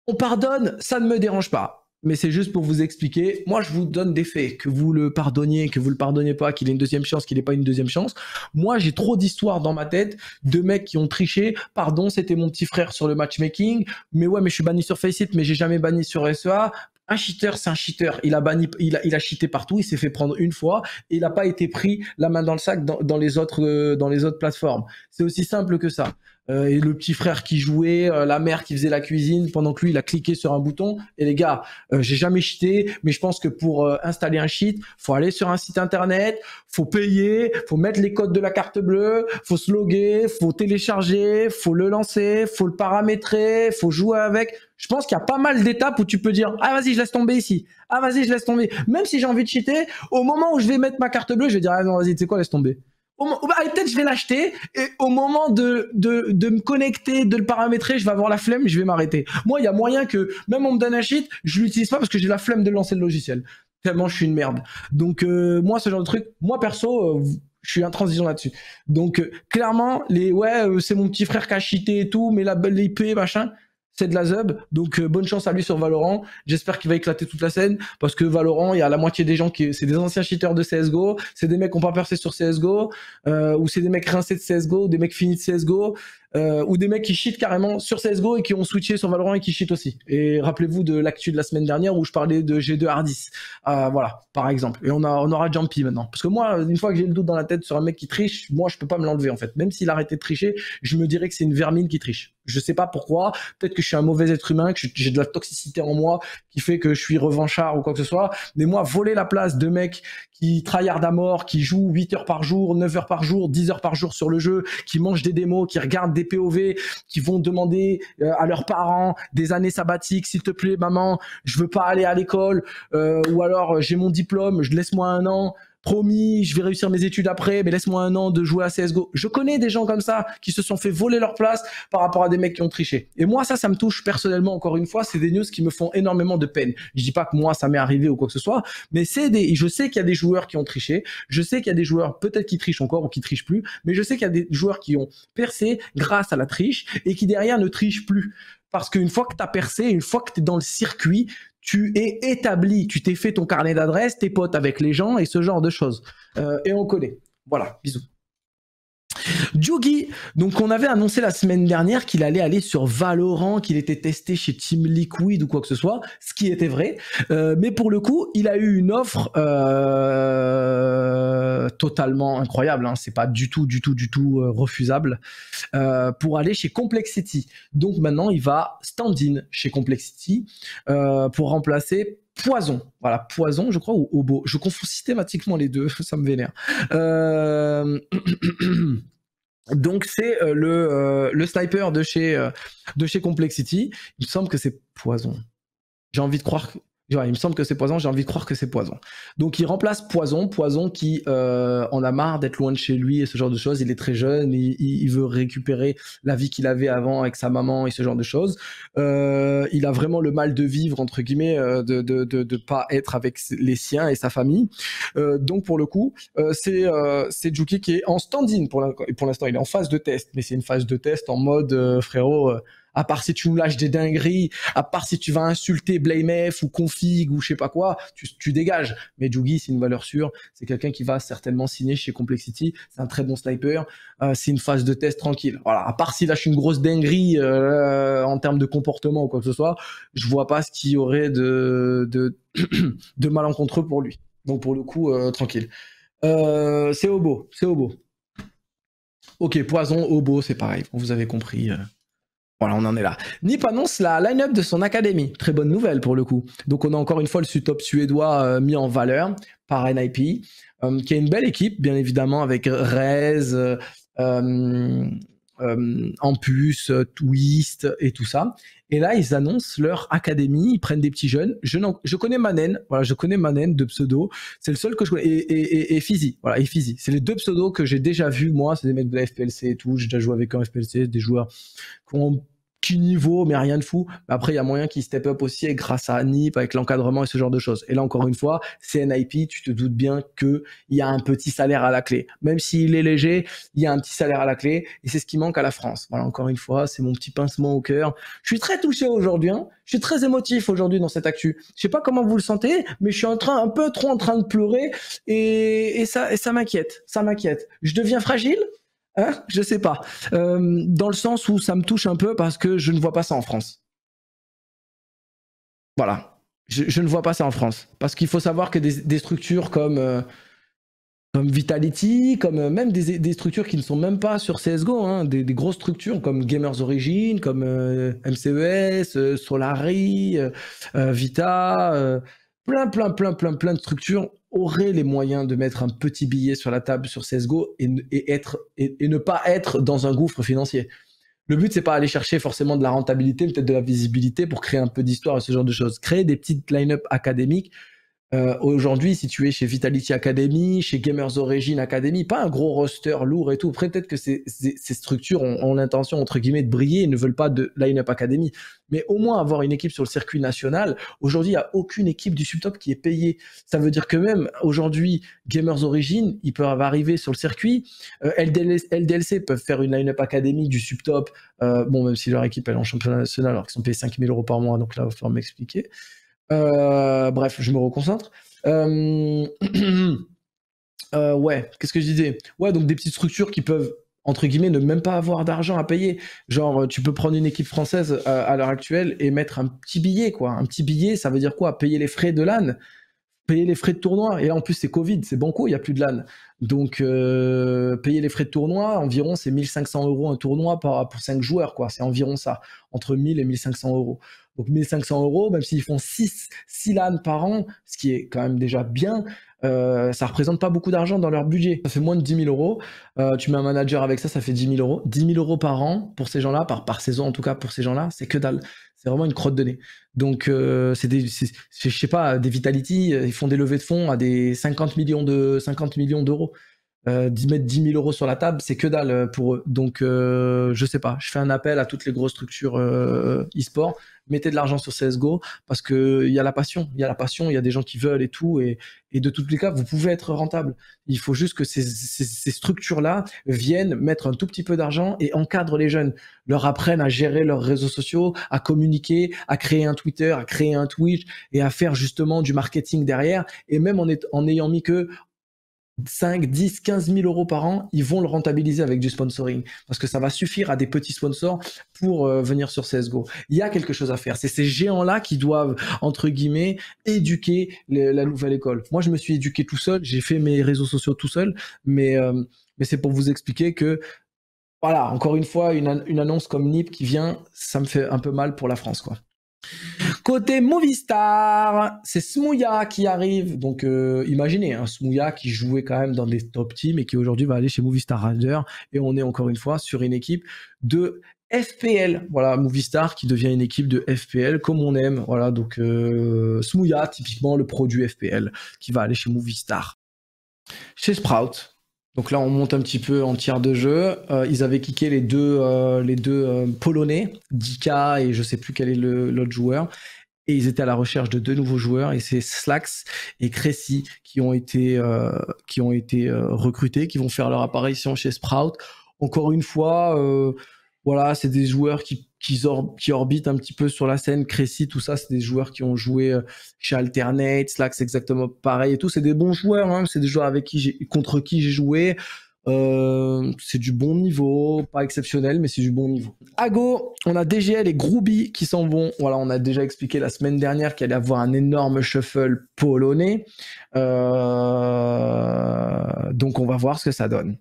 On pardonne, ça ne me dérange pas mais c'est juste pour vous expliquer. Moi, je vous donne des faits, que vous le pardonniez, que vous le pardonniez pas, qu'il ait une deuxième chance, qu'il n'ait pas une deuxième chance. Moi, j'ai trop d'histoires dans ma tête de mecs qui ont triché. Pardon, c'était mon petit frère sur le matchmaking, mais ouais, mais je suis banni sur Faceit, mais j'ai jamais banni sur SEA. Un cheater, c'est un cheater. Il a banni, il a, il cheaté partout. Il s'est fait prendre une fois et il n'a pas été pris la main dans le sac dans, les autres, euh, dans les autres plateformes. C'est aussi simple que ça. Euh, et le petit frère qui jouait, euh, la mère qui faisait la cuisine, pendant que lui, il a cliqué sur un bouton. Et les gars, euh, j'ai jamais cheaté, mais je pense que pour installer un cheat, faut aller sur un site internet, faut payer, faut mettre les codes de la carte bleue, faut se loguer, faut télécharger, faut le lancer, faut le paramétrer, faut jouer avec. Je pense qu'il y a pas mal d'étapes où tu peux dire ah vas-y je laisse tomber ici, ah vas-y je laisse tomber. Même si j'ai envie de cheater, au moment où je vais mettre ma carte bleue, je vais dire ah non vas-y tu sais quoi laisse tomber. Bah, peut-être je vais l'acheter et au moment de, de, de, me connecter, de le paramétrer, je vais avoir la flemme, je vais m'arrêter. Moi, il y a moyen que même on me donne un shit, je l'utilise pas parce que j'ai la flemme de lancer le logiciel. Tellement je suis une merde. Donc euh, moi, ce genre de truc, moi perso, euh, je suis intransigeant là-dessus. Donc euh, clairement, les ouais, c'est mon petit frère qui a cheaté et tout, mais la l'IP machin, c'est de la zub. Donc euh, bonne chance à lui sur Valorant. J'espère qu'il va éclater toute la scène parce que Valorant, il y a la moitié des gens qui c'est des anciens cheaters de CS:GO, c'est des mecs qui ont pas percé sur CS:GO euh, ou c'est des mecs rincés de CS:GO, des mecs finis de CS:GO euh, ou des mecs qui cheatent carrément sur CSGO et qui ont switché sur Valorant et qui cheatent aussi. Et rappelez-vous de l'actu de la semaine dernière où je parlais de G2 Hardis, euh, voilà, par exemple. Et on, a, on aura Jumpy maintenant. Parce que moi, une fois que j'ai le doute dans la tête sur un mec qui triche, moi, je peux pas me l'enlever en fait. Même s'il arrêtait de tricher, je me dirais que c'est une vermine qui triche. Je sais pas pourquoi. Peut-être que je suis un mauvais être humain, que j'ai de la toxicité en moi qui fait que je suis revanchard ou quoi que ce soit. Mais moi, voler la place de mecs qui tryhardent à mort, qui jouent 8 heures par jour, 9 heures par jour, 10 heures par jour sur le jeu, qui mangent des démos, qui regardent des POV qui vont demander euh, à leurs parents des années sabbatiques, s'il te plaît, maman, je veux pas aller à l'école, euh, ou alors euh, j'ai mon diplôme, je laisse-moi un an promis, je vais réussir mes études après, mais laisse-moi un an de jouer à CSGO. Je connais des gens comme ça qui se sont fait voler leur place par rapport à des mecs qui ont triché. Et moi, ça, ça me touche personnellement, encore une fois, c'est des news qui me font énormément de peine. Je dis pas que moi, ça m'est arrivé ou quoi que ce soit, mais c'est des, je sais qu'il y a des joueurs qui ont triché, je sais qu'il y a des joueurs peut-être qui trichent encore ou qui trichent plus, mais je sais qu'il y a des joueurs qui ont percé grâce à la triche et qui derrière ne trichent plus. Parce qu'une fois que tu as percé, une fois que tu es dans le circuit, tu es établi, tu t'es fait ton carnet d'adresse, tes potes avec les gens et ce genre de choses. Euh, et on connaît. Voilà, bisous. Jogi, donc on avait annoncé la semaine dernière qu'il allait aller sur Valorant, qu'il était testé chez Team Liquid ou quoi que ce soit, ce qui était vrai. Euh, mais pour le coup, il a eu une offre euh, totalement incroyable. Hein. C'est pas du tout, du tout, du tout euh, refusable pour aller chez Complexity. Donc maintenant, il va stand-in chez Complexity pour remplacer Poison, voilà, Poison, je crois, ou Obo. Je confonds systématiquement les deux, ça me vénère. Euh, donc c'est euh, euh, le, sniper de chez, de chez Complexity. Il me semble que c'est Poison. J'ai envie de croire que il me semble que c'est poison, j'ai envie de croire que c'est poison. Donc il remplace poison, poison qui euh, en a marre d'être loin de chez lui et ce genre de choses. Il est très jeune, il, veut récupérer la vie qu'il avait avant avec sa maman et ce genre de choses. Euh, il a vraiment le mal de vivre entre guillemets, euh, de de, de, de pas être avec les siens et sa famille. Euh, donc pour le coup, euh, c'est euh, c'est Juki qui est en stand-in pour l'instant. Il est en phase de test, mais c'est une phase de test en mode frérot à part si tu nous lâches des dingueries, à part si tu vas insulter Blamef ou Config ou je sais pas quoi, tu, dégages. Mais Jugi, c'est une valeur sûre. C'est quelqu'un qui va certainement signer chez Complexity. C'est un très bon sniper. Euh, c'est une phase de test tranquille. Voilà. À part s'il lâche une grosse dinguerie euh, euh, en termes de comportement ou quoi que ce soit, je vois pas ce qu'il y aurait de, de, malencontreux pour lui. Donc pour le coup, tranquille. c'est Obo, c'est Obo. Ok, poison, Obo, c'est pareil. Vous avez compris. Voilà, on en est là. Nip annonce la line-up de son académie. Très bonne nouvelle pour le coup. Donc, on a encore une fois le top suédois euh, mis en valeur par NIP, euh, qui est une belle équipe, bien évidemment, avec Rez, En euh, Ampus, Twist et tout ça. Et là, ils annoncent leur académie, ils prennent des petits jeunes. Je, connais Manen, voilà, je connais Manen de pseudo. C'est le seul que je connais. Et, et, et, et voilà, et C'est les deux pseudos que j'ai déjà vus, moi. C'est des mecs de la FPLC et tout. J'ai déjà joué avec un FPLC, des joueurs qui ont qui niveau, mais rien de fou. après, il y a moyen qui step up aussi grâce à NIP, avec l'encadrement et ce genre de choses. Et là, encore une fois, CNIP, tu te doutes bien que il y a un petit salaire à la clé. Même s'il est léger, il y a un petit salaire à la clé et c'est ce qui manque à la France. Voilà, encore une fois, c'est mon petit pincement au cœur. Je suis très touché aujourd'hui, hein. je suis très émotif aujourd'hui dans cette actu. Je sais pas comment vous le sentez, mais je suis en train, un peu trop en train de pleurer et, ça, et ça m'inquiète, ça m'inquiète. Je deviens fragile Hein je sais pas. Euh, dans le sens où ça me touche un peu parce que je ne vois pas ça en France. Voilà. Je, ne vois pas ça en France. Parce qu'il faut savoir que des, structures comme, euh, comme Vitality, comme euh, même des, structures qui ne sont même pas sur CSGO, hein, des, grosses structures comme Gamers Origin, comme MCES, Solari, Vita, plein, plein, plein, plein, plein de structures aurait les moyens de mettre un petit billet sur la table sur CSGO et, être, et, ne pas être dans un gouffre financier. Le but, c'est pas aller chercher forcément de la rentabilité, peut-être de la visibilité pour créer un peu d'histoire et ce genre de choses. Créer des petites line-up académiques euh, aujourd'hui, si tu es chez Vitality Academy, chez Gamers Origin Academy, pas un gros roster lourd et tout. Après, peut-être que ces, structures ont, l'intention, entre guillemets, de briller et ne veulent pas de line-up Academy. Mais au moins avoir une équipe sur le circuit national. Aujourd'hui, il n'y a aucune équipe du subtop qui est payée. Ça veut dire que même aujourd'hui, Gamers Origin, ils peuvent arriver sur le circuit. Euh, LDLC, peuvent faire une line-up Academy du subtop. Euh, bon, même si leur équipe est en championnat national, alors qu'ils sont payés 5000 euros par mois, donc là, il va falloir m'expliquer. Euh, bref, je me reconcentre. Euh, euh, ouais, qu'est-ce que je disais Ouais, donc des petites structures qui peuvent, entre guillemets, ne même pas avoir d'argent à payer. Genre, tu peux prendre une équipe française à l'heure actuelle et mettre un petit billet, quoi. Un petit billet, ça veut dire quoi Payer les frais de l'âne payer les frais de tournoi. Et là, en plus, c'est Covid, c'est banco, il n'y a plus de l'âne Donc, payer les frais de tournoi, environ, c'est 1500 euros un tournoi pour, pour 5 joueurs, quoi. C'est environ ça, entre 1000 et 1500 euros. Donc 1500 euros, même s'ils font 6, 6 LAN par an, ce qui est quand même déjà bien, euh, ça représente pas beaucoup d'argent dans leur budget. Ça fait moins de 10 000 euros. Euh, tu mets un manager avec ça, ça fait 10 000 euros. 10 000 euros par an pour ces gens-là, par, par saison en tout cas pour ces gens-là, c'est que dalle. C'est vraiment une crotte de nez. Donc, euh, c'est des, c'est, je sais pas, des Vitality, euh, ils font des levées de fonds à des 50 millions de 50 millions d'euros euh, mettre 10 000 euros sur la table, c'est que dalle euh, pour eux. Donc, euh, je sais pas. Je fais un appel à toutes les grosses structures euh, e-sport. mettez de l'argent sur CSGO parce que il y a la passion. Il y a la passion, il y a des gens qui veulent et tout. Et, de tous les cas, vous pouvez être rentable. Il faut juste que ces, structures-là viennent mettre un tout petit peu d'argent et encadrent les jeunes. Leur apprennent à gérer leurs réseaux sociaux, à communiquer, à créer un Twitter, à créer un Twitch et à faire justement du marketing derrière. Et même en, est, en ayant mis que 5, 10, 15 000 euros par an, ils vont le rentabiliser avec du sponsoring parce que ça va suffire à des petits sponsors pour euh, venir sur CSGO. Il y a quelque chose à faire. C'est ces géants-là qui doivent, entre guillemets, éduquer la nouvelle école. Moi, je me suis éduqué tout seul, j'ai fait mes réseaux sociaux tout seul, mais, euh, mais c'est pour vous expliquer que, voilà, encore une fois, une, une annonce comme NIP qui vient, ça me fait un peu mal pour la France, quoi. Côté Movistar, c'est Smouya qui arrive. Donc, euh, imaginez, un hein, Smouya qui jouait quand même dans des top teams et qui aujourd'hui va aller chez Movistar Rider. Et on est encore une fois sur une équipe de FPL. Voilà, Movistar qui devient une équipe de FPL comme on aime. Voilà, donc euh, Smouya, typiquement le produit FPL qui va aller chez Movistar. Chez Sprout, donc là, on monte un petit peu en tiers de jeu. Euh, ils avaient kické les deux, euh, les deux euh, Polonais, Dika et je sais plus quel est l'autre joueur. Et ils étaient à la recherche de deux nouveaux joueurs et c'est Slax et Cressy qui ont été, qui ont été recrutés, qui vont faire leur apparition chez Sprout. Encore une fois, voilà, c'est des joueurs qui, qui, orbitent un petit peu sur la scène. Crécy, tout ça, c'est des joueurs qui ont joué euh, chez Alternate, Slack, c'est exactement pareil et tout. C'est des bons joueurs, hein. c'est des joueurs avec qui contre qui j'ai joué. Euh, c'est du bon niveau, pas exceptionnel, mais c'est du bon niveau. Ago, on a DGL et Grooby qui s'en vont. Voilà, on a déjà expliqué la semaine dernière qu'il allait avoir un énorme shuffle polonais. Euh, donc on va voir ce que ça donne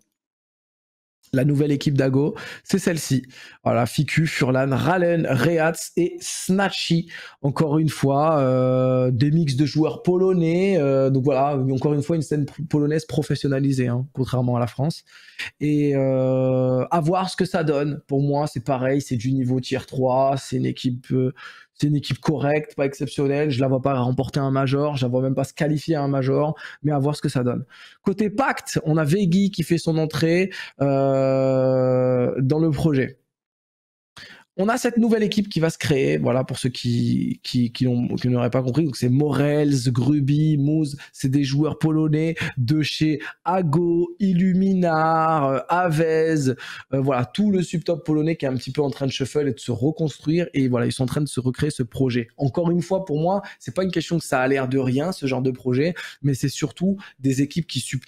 la nouvelle équipe d'Ago, c'est celle-ci. Voilà, Ficu, Furlan, Ralen, Reatz et Snatchy. Encore une fois, euh, des mix de joueurs polonais. Euh, donc voilà, encore une fois, une scène polonaise professionnalisée, hein, contrairement à la France. Et euh, à voir ce que ça donne. Pour moi, c'est pareil, c'est du niveau tier 3, c'est une équipe c'est une équipe correcte, pas exceptionnelle. Je la vois pas remporter un major, je la vois même pas se qualifier à un major, mais à voir ce que ça donne. Côté pacte, on a Vegui qui fait son entrée euh, dans le projet on a cette nouvelle équipe qui va se créer, voilà, pour ceux qui, qui, qui, qui n'auraient pas compris. Donc, c'est Morels, Gruby, Mouz, c'est des joueurs polonais de chez Ago, Illuminar, euh, Avez, euh, voilà, tout le subtop polonais qui est un petit peu en train de shuffle et de se reconstruire. Et voilà, ils sont en train de se recréer ce projet. Encore une fois, pour moi, c'est pas une question que ça a l'air de rien, ce genre de projet, mais c'est surtout des équipes qui, sub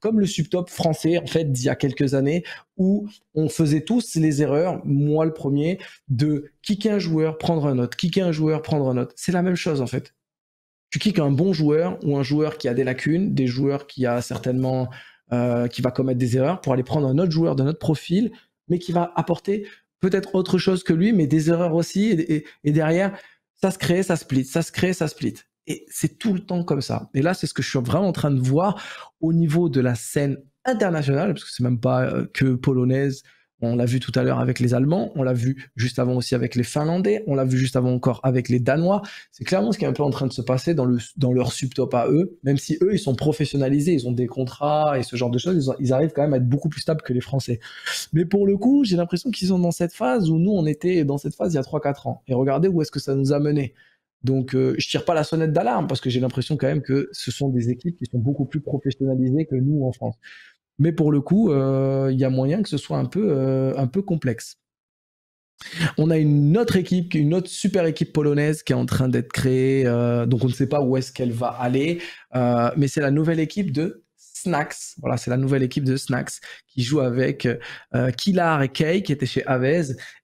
comme le subtop français, en fait, d'il y a quelques années, où on faisait tous les erreurs, moi le premier, de kicker un joueur, prendre un autre, kicker un joueur, prendre un autre. C'est la même chose en fait. Tu kicks un bon joueur ou un joueur qui a des lacunes, des joueurs qui a certainement euh, qui va commettre des erreurs pour aller prendre un autre joueur d'un autre profil, mais qui va apporter peut-être autre chose que lui, mais des erreurs aussi. Et, derrière, ça se crée, ça split, ça se crée, ça split. Et c'est tout le temps comme ça. Et là, c'est ce que je suis vraiment en train de voir au niveau de la scène internationale, parce que c'est même pas euh, que polonaise, on l'a vu tout à l'heure avec les Allemands, on l'a vu juste avant aussi avec les Finlandais, on l'a vu juste avant encore avec les Danois. C'est clairement ce qui est un peu en train de se passer dans, le, dans leur subtop à eux, même si eux, ils sont professionnalisés, ils ont des contrats et ce genre de choses, ils, arrivent quand même à être beaucoup plus stables que les Français. Mais pour le coup, j'ai l'impression qu'ils sont dans cette phase où nous, on était dans cette phase il y a 3-4 ans. Et regardez où est-ce que ça nous a mené. Donc, euh, je tire pas la sonnette d'alarme parce que j'ai l'impression quand même que ce sont des équipes qui sont beaucoup plus professionnalisées que nous en France mais pour le coup, euh, il y a moyen que ce soit un peu, euh, un peu complexe. On a une autre équipe, une autre super équipe polonaise qui est en train d'être créée. Euh, donc on ne sait pas où est-ce qu'elle va aller, mais c'est la nouvelle équipe de Snacks. Voilà, c'est la nouvelle équipe de Snacks qui joue avec euh, Kilar Killar et Kay qui étaient chez Avez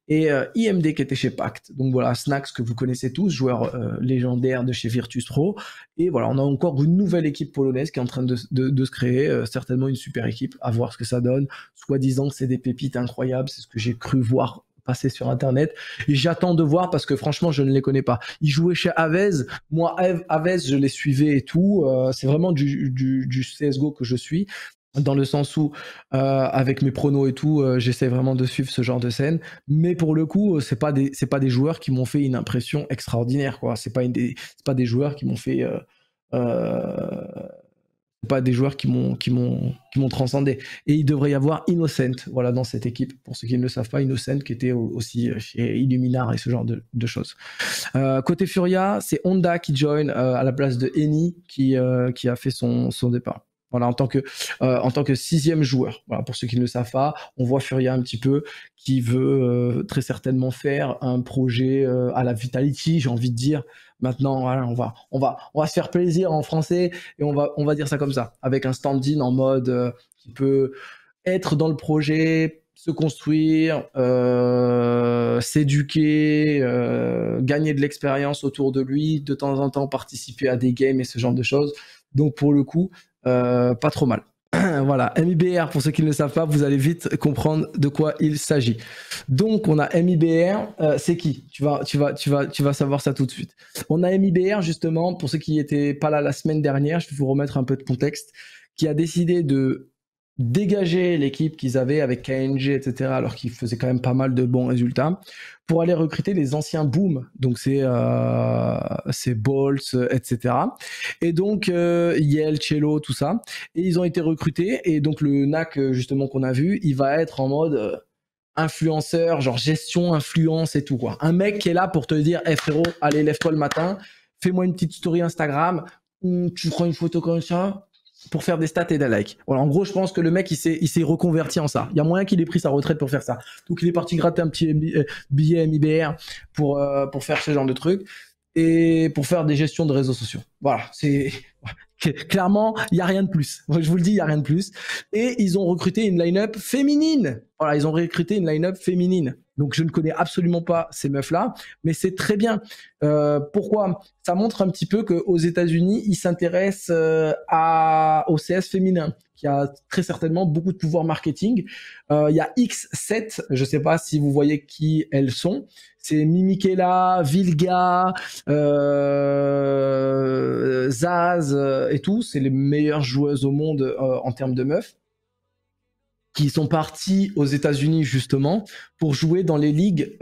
et euh, IMD qui était chez Pact. Donc voilà, Snacks que vous connaissez tous, joueur euh, légendaire de chez Virtus Pro. Et voilà, on a encore une nouvelle équipe polonaise qui est en train de, se créer, certainement une super équipe, à voir ce que ça donne. Soi-disant, que c'est des pépites incroyables, c'est ce que j'ai cru voir passer sur Internet. et J'attends de voir parce que franchement, je ne les connais pas. Ils jouaient chez Avez. Moi, Avez, je les suivais et tout. Euh, c'est vraiment du, CSGO que je suis dans le sens où euh, avec mes pronos et tout, euh, j'essaie vraiment de suivre ce genre de scène. Mais pour le coup, c'est pas des c'est pas des joueurs qui m'ont fait une impression extraordinaire quoi. C'est pas une des, pas des joueurs qui m'ont fait euh, pas des joueurs qui m'ont qui m'ont qui m'ont transcendé. Et il devrait y avoir Innocent, voilà, dans cette équipe. Pour ceux qui ne le savent pas, Innocent qui était aussi chez Illuminar et ce genre de, choses. Euh, côté Furia, c'est Honda qui join euh, à la place de Eni qui euh, qui a fait son départ. Voilà, en tant que en tant que sixième joueur. pour ceux qui ne le savent pas, on voit Furia un petit peu qui veut très certainement faire un projet à la Vitality, j'ai envie de dire. Maintenant, voilà, on va, on va, on va se faire plaisir en français et on va, on va dire ça comme ça, avec un stand-in en mode euh, qui peut être dans le projet, se construire, euh, s'éduquer, euh, gagner de l'expérience autour de lui, de temps en temps participer à des games et ce genre de choses. Donc pour le coup, pas trop mal. voilà, MIBR, pour ceux qui ne le savent pas, vous allez vite comprendre de quoi il s'agit. Donc, on a MIBR, euh, c'est qui tu vas, tu, vas, tu, vas, tu vas savoir ça tout de suite. On a MIBR, justement, pour ceux qui n'étaient pas là la semaine dernière, je vais vous remettre un peu de contexte, qui a décidé de dégager l'équipe qu'ils avaient avec KNG, etc., alors qu'ils faisaient quand même pas mal de bons résultats, pour aller recruter les anciens Boom, donc c'est euh, c'est Bolts, etc. Et donc euh, Yel, Chelo Cello, tout ça, et ils ont été recrutés, et donc le NAC justement qu'on a vu, il va être en mode euh, influenceur, genre gestion, influence et tout quoi. Un mec qui est là pour te dire, hé eh, frérot, allez lève-toi le matin, fais-moi une petite story Instagram, tu prends une photo comme ça, pour faire des stats et des likes. Voilà, en gros, je pense que le mec, il s'est, il s'est reconverti en ça. Il y a moyen qu'il ait pris sa retraite pour faire ça. Donc, il est parti gratter un petit euh, billet MIBR pour, euh, pour faire ce genre de truc et pour faire des gestions de réseaux sociaux. Voilà, c'est clairement, il y a rien de plus. Je vous le dis, il y a rien de plus. Et ils ont recruté une line-up féminine. Voilà, ils ont recruté une line-up féminine. Donc je ne connais absolument pas ces meufs-là, mais c'est très bien. Euh, pourquoi Ça montre un petit peu qu'aux États-Unis, ils s'intéressent euh, à, au CS féminin qui a très certainement beaucoup de pouvoir marketing. Euh, il y a X7, je ne sais pas si vous voyez qui elles sont. C'est Mimikela, Vilga, euh, Zaz euh, et tout. C'est les meilleures joueuses au monde en termes de meufs qui sont parties aux États-Unis justement pour jouer dans les ligues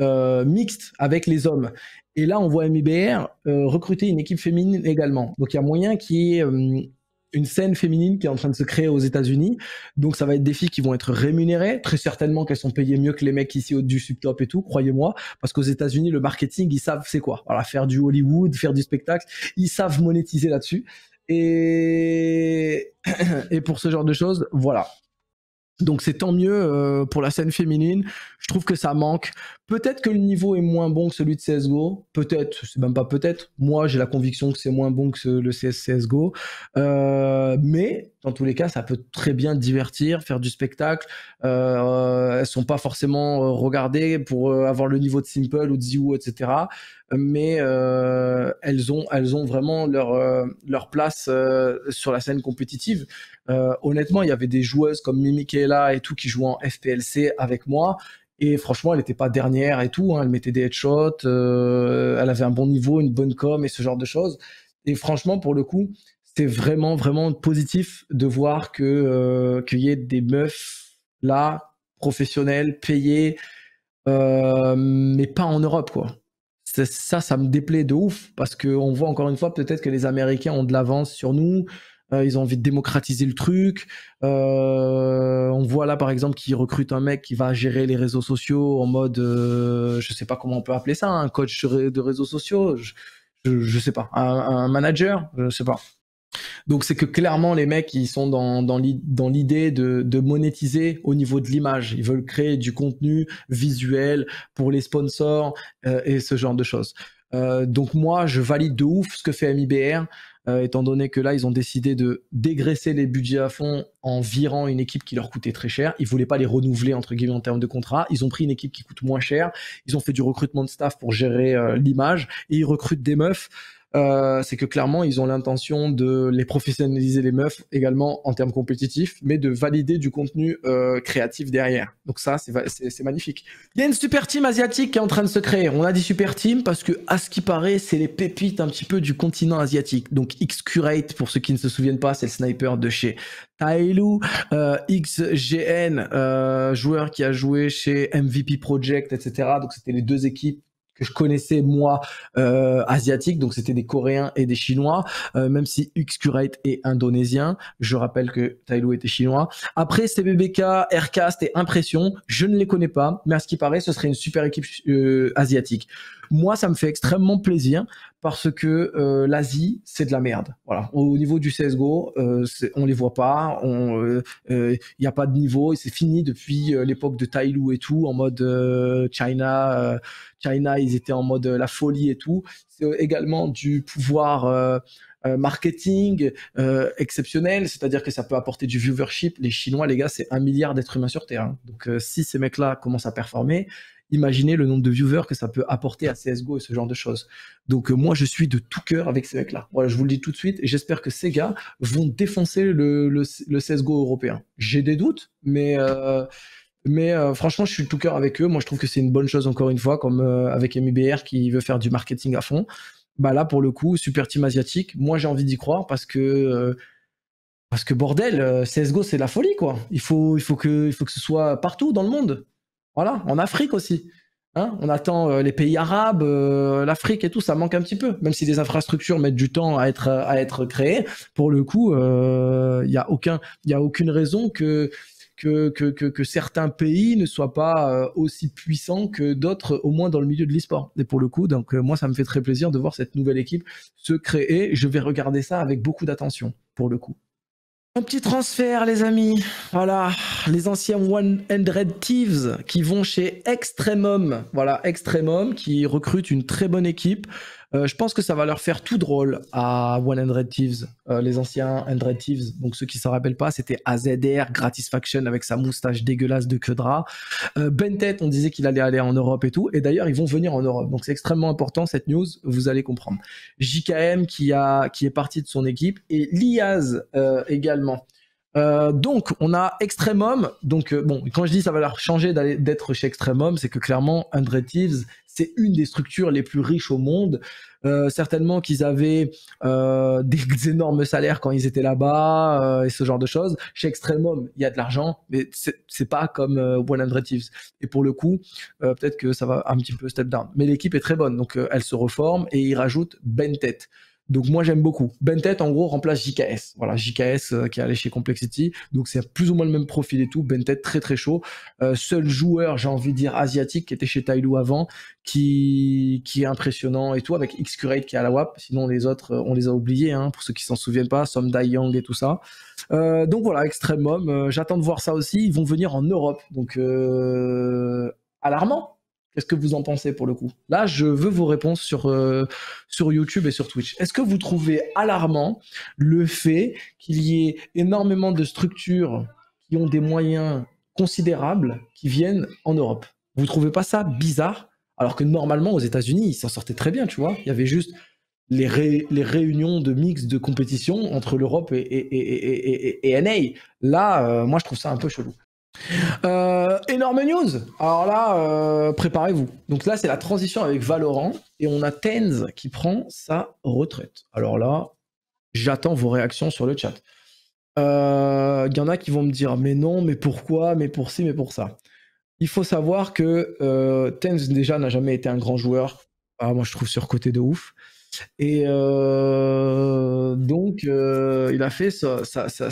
mixtes avec les hommes. Et là, on voit MIBR recruter une équipe féminine également. Donc il y a moyen qui est une scène féminine qui est en train de se créer aux États-Unis. Donc ça va être des filles qui vont être rémunérées, très certainement qu'elles sont payées mieux que les mecs ici au du subtop et tout, croyez-moi, parce qu'aux États-Unis le marketing, ils savent c'est quoi. Voilà, faire du Hollywood, faire du spectacle, ils savent monétiser là-dessus. Et et pour ce genre de choses, voilà. Donc c'est tant mieux euh, pour la scène féminine. Je trouve que ça manque. Peut-être que le niveau est moins bon que celui de CSGO. Peut-être, c'est même pas peut-être. Moi, j'ai la conviction que c'est moins bon que le CSGO. Euh, mais dans tous les cas, ça peut très bien divertir, faire du spectacle. Euh, elles sont pas forcément euh, regardées pour euh, avoir le niveau de Simple ou de Ziou, etc. Mais euh, elles ont, elles ont vraiment leur euh, leur place sur la scène compétitive. honnêtement, il y avait des joueuses comme Mimikela et tout qui jouaient en FPLC avec moi. Et franchement, elle n'était pas dernière et tout. Hein. Elle mettait des headshots. elle avait un bon niveau, une bonne com et ce genre de choses. Et franchement, pour le coup, c'est vraiment, vraiment positif de voir que euh, qu'il y ait des meufs là, professionnelles, payées, euh, mais pas en Europe, quoi. Ça, ça me déplaît de ouf, parce qu'on voit encore une fois peut-être que les Américains ont de l'avance sur nous, euh, ils ont envie de démocratiser le truc. on voit là, par exemple, qu'ils recrutent un mec qui va gérer les réseaux sociaux en mode, je sais pas comment on peut appeler ça, un coach de réseaux sociaux, je, je, sais pas, un, un manager, je sais pas donc c'est que clairement les mecs ils sont dans, l'idée de, monétiser au niveau de l'image. Ils veulent créer du contenu visuel pour les sponsors euh, et ce genre de choses. Euh, donc moi je valide de ouf ce que fait MIBR. Euh, étant donné que là, ils ont décidé de dégraisser les budgets à fond en virant une équipe qui leur coûtait très cher. Ils voulaient pas les renouveler, entre guillemets, en termes de contrat. Ils ont pris une équipe qui coûte moins cher. Ils ont fait du recrutement de staff pour gérer l'image et ils recrutent des meufs euh, c'est que clairement, ils ont l'intention de les professionnaliser les meufs également en termes compétitifs, mais de valider du contenu euh, créatif derrière. Donc ça, c'est magnifique. Il y a une super team asiatique qui est en train de se créer. On a dit super team parce que, à ce qui paraît, c'est les pépites un petit peu du continent asiatique. Donc Xcurate, pour ceux qui ne se souviennent pas, c'est le sniper de chez Tailou, euh, XGN, euh, joueur qui a joué chez MVP Project, etc. Donc c'était les deux équipes que je connaissais moi euh, asiatique donc c'était des coréens et des chinois euh, même si Xcurate est indonésien je rappelle que Tailou était chinois après CBBK Aircast et Impression je ne les connais pas mais à ce qui paraît ce serait une super équipe euh, asiatique moi, ça me fait extrêmement plaisir parce que euh, l'Asie, c'est de la merde. Voilà. Au niveau du CSGO, euh, on les voit pas, il n'y euh, euh, a pas de niveau, et c'est fini depuis l'époque de Tailou et tout, en mode China, China, ils étaient en mode la folie et tout. C'est également du pouvoir euh, marketing euh, exceptionnel, c'est-à-dire que ça peut apporter du viewership. Les Chinois, les gars, c'est un milliard d'êtres humains sur Terre. Hein. Donc euh, si ces mecs-là commencent à performer, imaginez le nombre de viewers que ça peut apporter à CSGO et ce genre de choses. Donc moi, je suis de tout cœur avec ces mecs-là. Voilà, je vous le dis tout de suite, et j'espère que ces gars vont défoncer le, le, le CSGO européen. J'ai des doutes, mais... mais franchement, je suis de tout cœur avec eux. Moi, je trouve que c'est une bonne chose, encore une fois, comme avec MIBR qui veut faire du marketing à fond bah là pour le coup, super team asiatique, moi j'ai envie d'y croire parce que euh, parce que bordel, euh, CS:GO c'est la folie quoi. Il faut il faut que il faut que ce soit partout dans le monde. Voilà, en Afrique aussi. Hein. on attend euh, les pays arabes, l'Afrique et tout, ça manque un petit peu. Même si les infrastructures mettent du temps à être à créées, pour le coup, il n'y a aucun il a aucune raison que que, certains pays ne soient pas euh, aussi puissants que d'autres, au moins dans le milieu de l'e-sport. Et pour le coup, donc euh, moi, ça me fait très plaisir de voir cette nouvelle équipe se créer. Je vais regarder ça avec beaucoup d'attention, pour le coup. Un petit transfert, les amis. Voilà, les anciens 100 Thieves qui vont chez Extremum. Voilà, Extremum qui recrute une très bonne équipe. Euh, je pense que ça va leur faire tout drôle à 100 Thieves, euh, les anciens 100 Thieves. Donc ceux qui s'en rappellent pas, c'était AZR, Gratisfaction avec sa moustache dégueulasse de queue de rat. Euh, Bentet, on disait qu'il allait aller en Europe et tout. Et d'ailleurs, ils vont venir en Europe. Donc c'est extrêmement important cette news, vous allez comprendre. JKM qui, a, qui est parti de son équipe et Liaz euh, également. Euh, donc, on a Extremum. Donc, euh, bon, quand je dis ça va leur changer d'être chez Extremum, c'est que clairement, André Thieves, c'est une des structures les plus riches au monde. Euh, certainement qu'ils avaient des énormes salaires quand ils étaient là-bas et ce genre de choses. Chez Extremum, il y a de l'argent, mais c'est pas comme One André Thieves. Et pour le coup, peut-être que ça va un petit peu step down. Mais l'équipe est très bonne, donc elle se reforme et ils rajoutent Tête. Donc moi j'aime beaucoup. Bentet en gros remplace JKS. Voilà, JKS euh, qui est allé chez Complexity. Donc c'est plus ou moins le même profil et tout. Bentet très très chaud. Euh, seul joueur, j'ai envie de dire asiatique qui était chez Tailou avant, qui qui est impressionnant et tout avec Xcurate qui est à la WAP. Sinon les autres euh, on les a oubliés hein, pour ceux qui s'en souviennent pas, somme' Dai et tout ça. donc voilà, Extreme Homme. J'attends de voir ça aussi. Ils vont venir en Europe. Donc alarmant Qu'est-ce que vous en pensez pour le coup Là, je veux vos réponses sur, euh, sur YouTube et sur Twitch. Est-ce que vous trouvez alarmant le fait qu'il y ait énormément de structures qui ont des moyens considérables qui viennent en Europe Vous trouvez pas ça bizarre Alors que normalement, aux États-Unis, ils s'en sortaient très bien, tu vois. Il y avait juste les, réunions de mix de compétition entre l'Europe et, et, NA. Là, euh, moi, je trouve ça un peu chelou. Euh, énorme news Alors là, euh, préparez-vous. Donc là, c'est la transition avec Valorant et on a Tenz qui prend sa retraite. Alors là, j'attends vos réactions sur le chat. Il euh, y en a qui vont me dire mais non, mais pourquoi, mais pour ci, mais pour ça. Il faut savoir que euh, Tenz déjà n'a jamais été un grand joueur. Ah, moi, je trouve côté de ouf. Et donc, il a fait ça ça sa,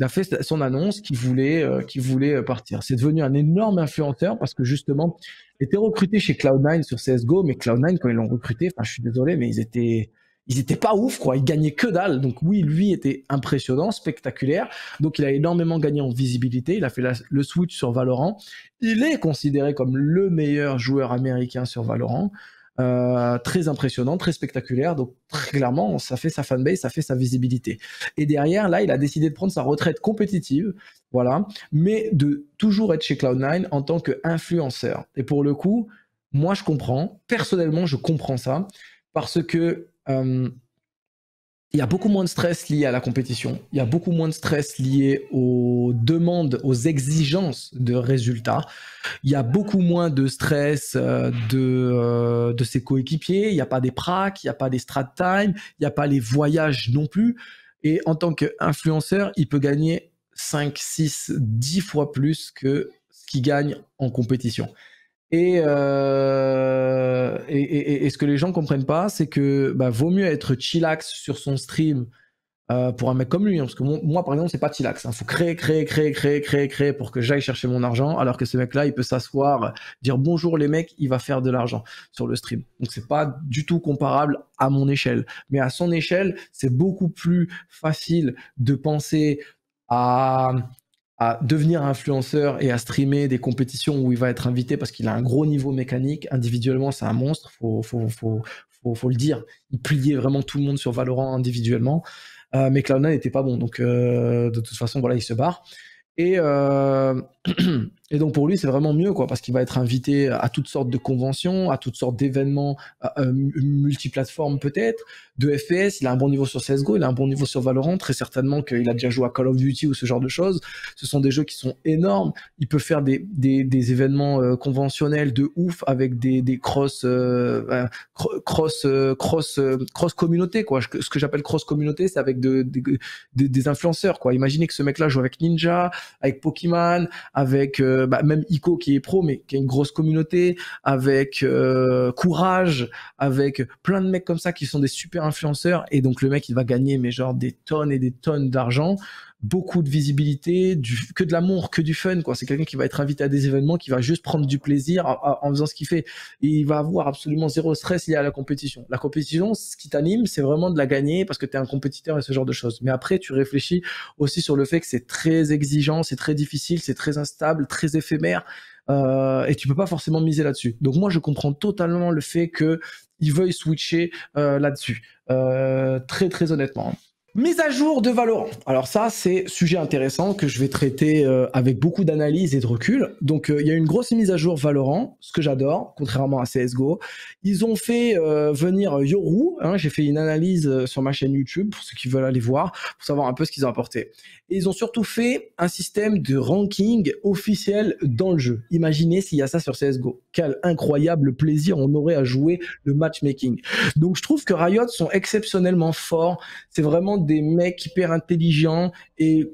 a fait son annonce qu'il voulait, euh, voulait euh, partir. C'est devenu un énorme influenceur parce que justement, il était recruté chez Cloud9 sur CSGO, mais Cloud9, quand ils l'ont recruté, je suis désolé, mais ils étaient, ils étaient pas ouf, quoi. Ils gagnaient que dalle. Donc oui, lui était impressionnant, spectaculaire. Donc il a énormément gagné en visibilité. Il a fait le switch sur Valorant. Il est considéré comme le meilleur joueur américain sur Valorant. Euh, très impressionnant, très spectaculaire. Donc très clairement, ça fait sa fanbase, ça fait sa visibilité. Et derrière, là, il a décidé de prendre sa retraite compétitive, voilà, mais de toujours être chez Cloud9 en tant qu'influenceur. Et pour le coup, moi, je comprends. Personnellement, je comprends ça parce que euh, il y a beaucoup moins de stress lié à la compétition, il y a beaucoup moins de stress lié aux demandes, aux exigences de résultats, il y a beaucoup moins de stress euh, euh, de, ses coéquipiers, il n'y a pas des pracs, il n'y a pas des strat time, il n'y a pas les voyages non plus. Et en tant qu'influenceur, il peut gagner 5, 6, 10 fois plus que ce qu'il gagne en compétition. Euh, et, et, et, ce que les gens comprennent pas, c'est que bah, vaut mieux être chillax sur son stream euh, pour un mec comme lui. Hein, parce que moi, par exemple, c'est pas chillax. Il hein. faut créer, créer, créer, créer, créer, créer pour que j'aille chercher mon argent. Alors que ce mec-là, il peut s'asseoir, dire bonjour les mecs, il va faire de l'argent sur le stream. Donc c'est pas du tout comparable à mon échelle. Mais à son échelle, c'est beaucoup plus facile de penser à à devenir influenceur et à streamer des compétitions où il va être invité parce qu'il a un gros niveau mécanique. Individuellement, c'est un monstre, faut, faut, faut, faut, le dire. Il pliait vraiment tout le monde sur Valorant individuellement. Euh, mais cloud n'était pas bon, donc euh, de toute façon, voilà, il se barre. Et euh, Et donc pour lui, c'est vraiment mieux, quoi, parce qu'il va être invité à toutes sortes de conventions, à toutes sortes d'événements euh, euh multiplateformes peut-être, de FPS, il a un bon niveau sur CSGO, il a un bon niveau sur Valorant, très certainement qu'il a déjà joué à Call of Duty ou ce genre de choses. Ce sont des jeux qui sont énormes, il peut faire des, des, des événements euh, conventionnels de ouf avec des, des cross, euh, euh cross, cross, cross communauté, quoi. Ce que j'appelle cross communauté, c'est avec de, des influenceurs, quoi. Imaginez que ce mec-là joue avec Ninja, avec Pokémon, avec... Euh, bah, même Ico qui est pro, mais qui a une grosse communauté, avec euh, Courage, avec plein de mecs comme ça qui sont des super influenceurs. Et donc le mec, il va gagner, mais genre des tonnes et des tonnes d'argent beaucoup de visibilité, du, que de l'amour, que du fun. Quoi. C'est quelqu'un qui va être invité à des événements, qui va juste prendre du plaisir en, faisant ce qu'il fait. il va avoir absolument zéro stress lié à la compétition. La compétition, ce qui t'anime, c'est vraiment de la gagner parce que tu es un compétiteur et ce genre de choses. Mais après, tu réfléchis aussi sur le fait que c'est très exigeant, c'est très difficile, c'est très instable, très éphémère. Euh, et tu peux pas forcément miser là-dessus. Donc moi, je comprends totalement le fait que il veuillent switcher euh, là-dessus. Euh, très très honnêtement. Mise à jour de Valorant. Alors ça, c'est sujet intéressant que je vais traiter euh, avec beaucoup d'analyse et de recul. Donc euh, il y a une grosse mise à jour Valorant, ce que j'adore, contrairement à CSGO. Ils ont fait euh, venir Yoru, hein, j'ai fait une analyse sur ma chaîne YouTube pour ceux qui veulent aller voir, pour savoir un peu ce qu'ils ont apporté. Et ils ont surtout fait un système de ranking officiel dans le jeu. Imaginez s'il y a ça sur CSGO. Quel incroyable plaisir on aurait à jouer le matchmaking. Donc je trouve que Riot sont exceptionnellement forts. C'est vraiment des mecs hyper intelligents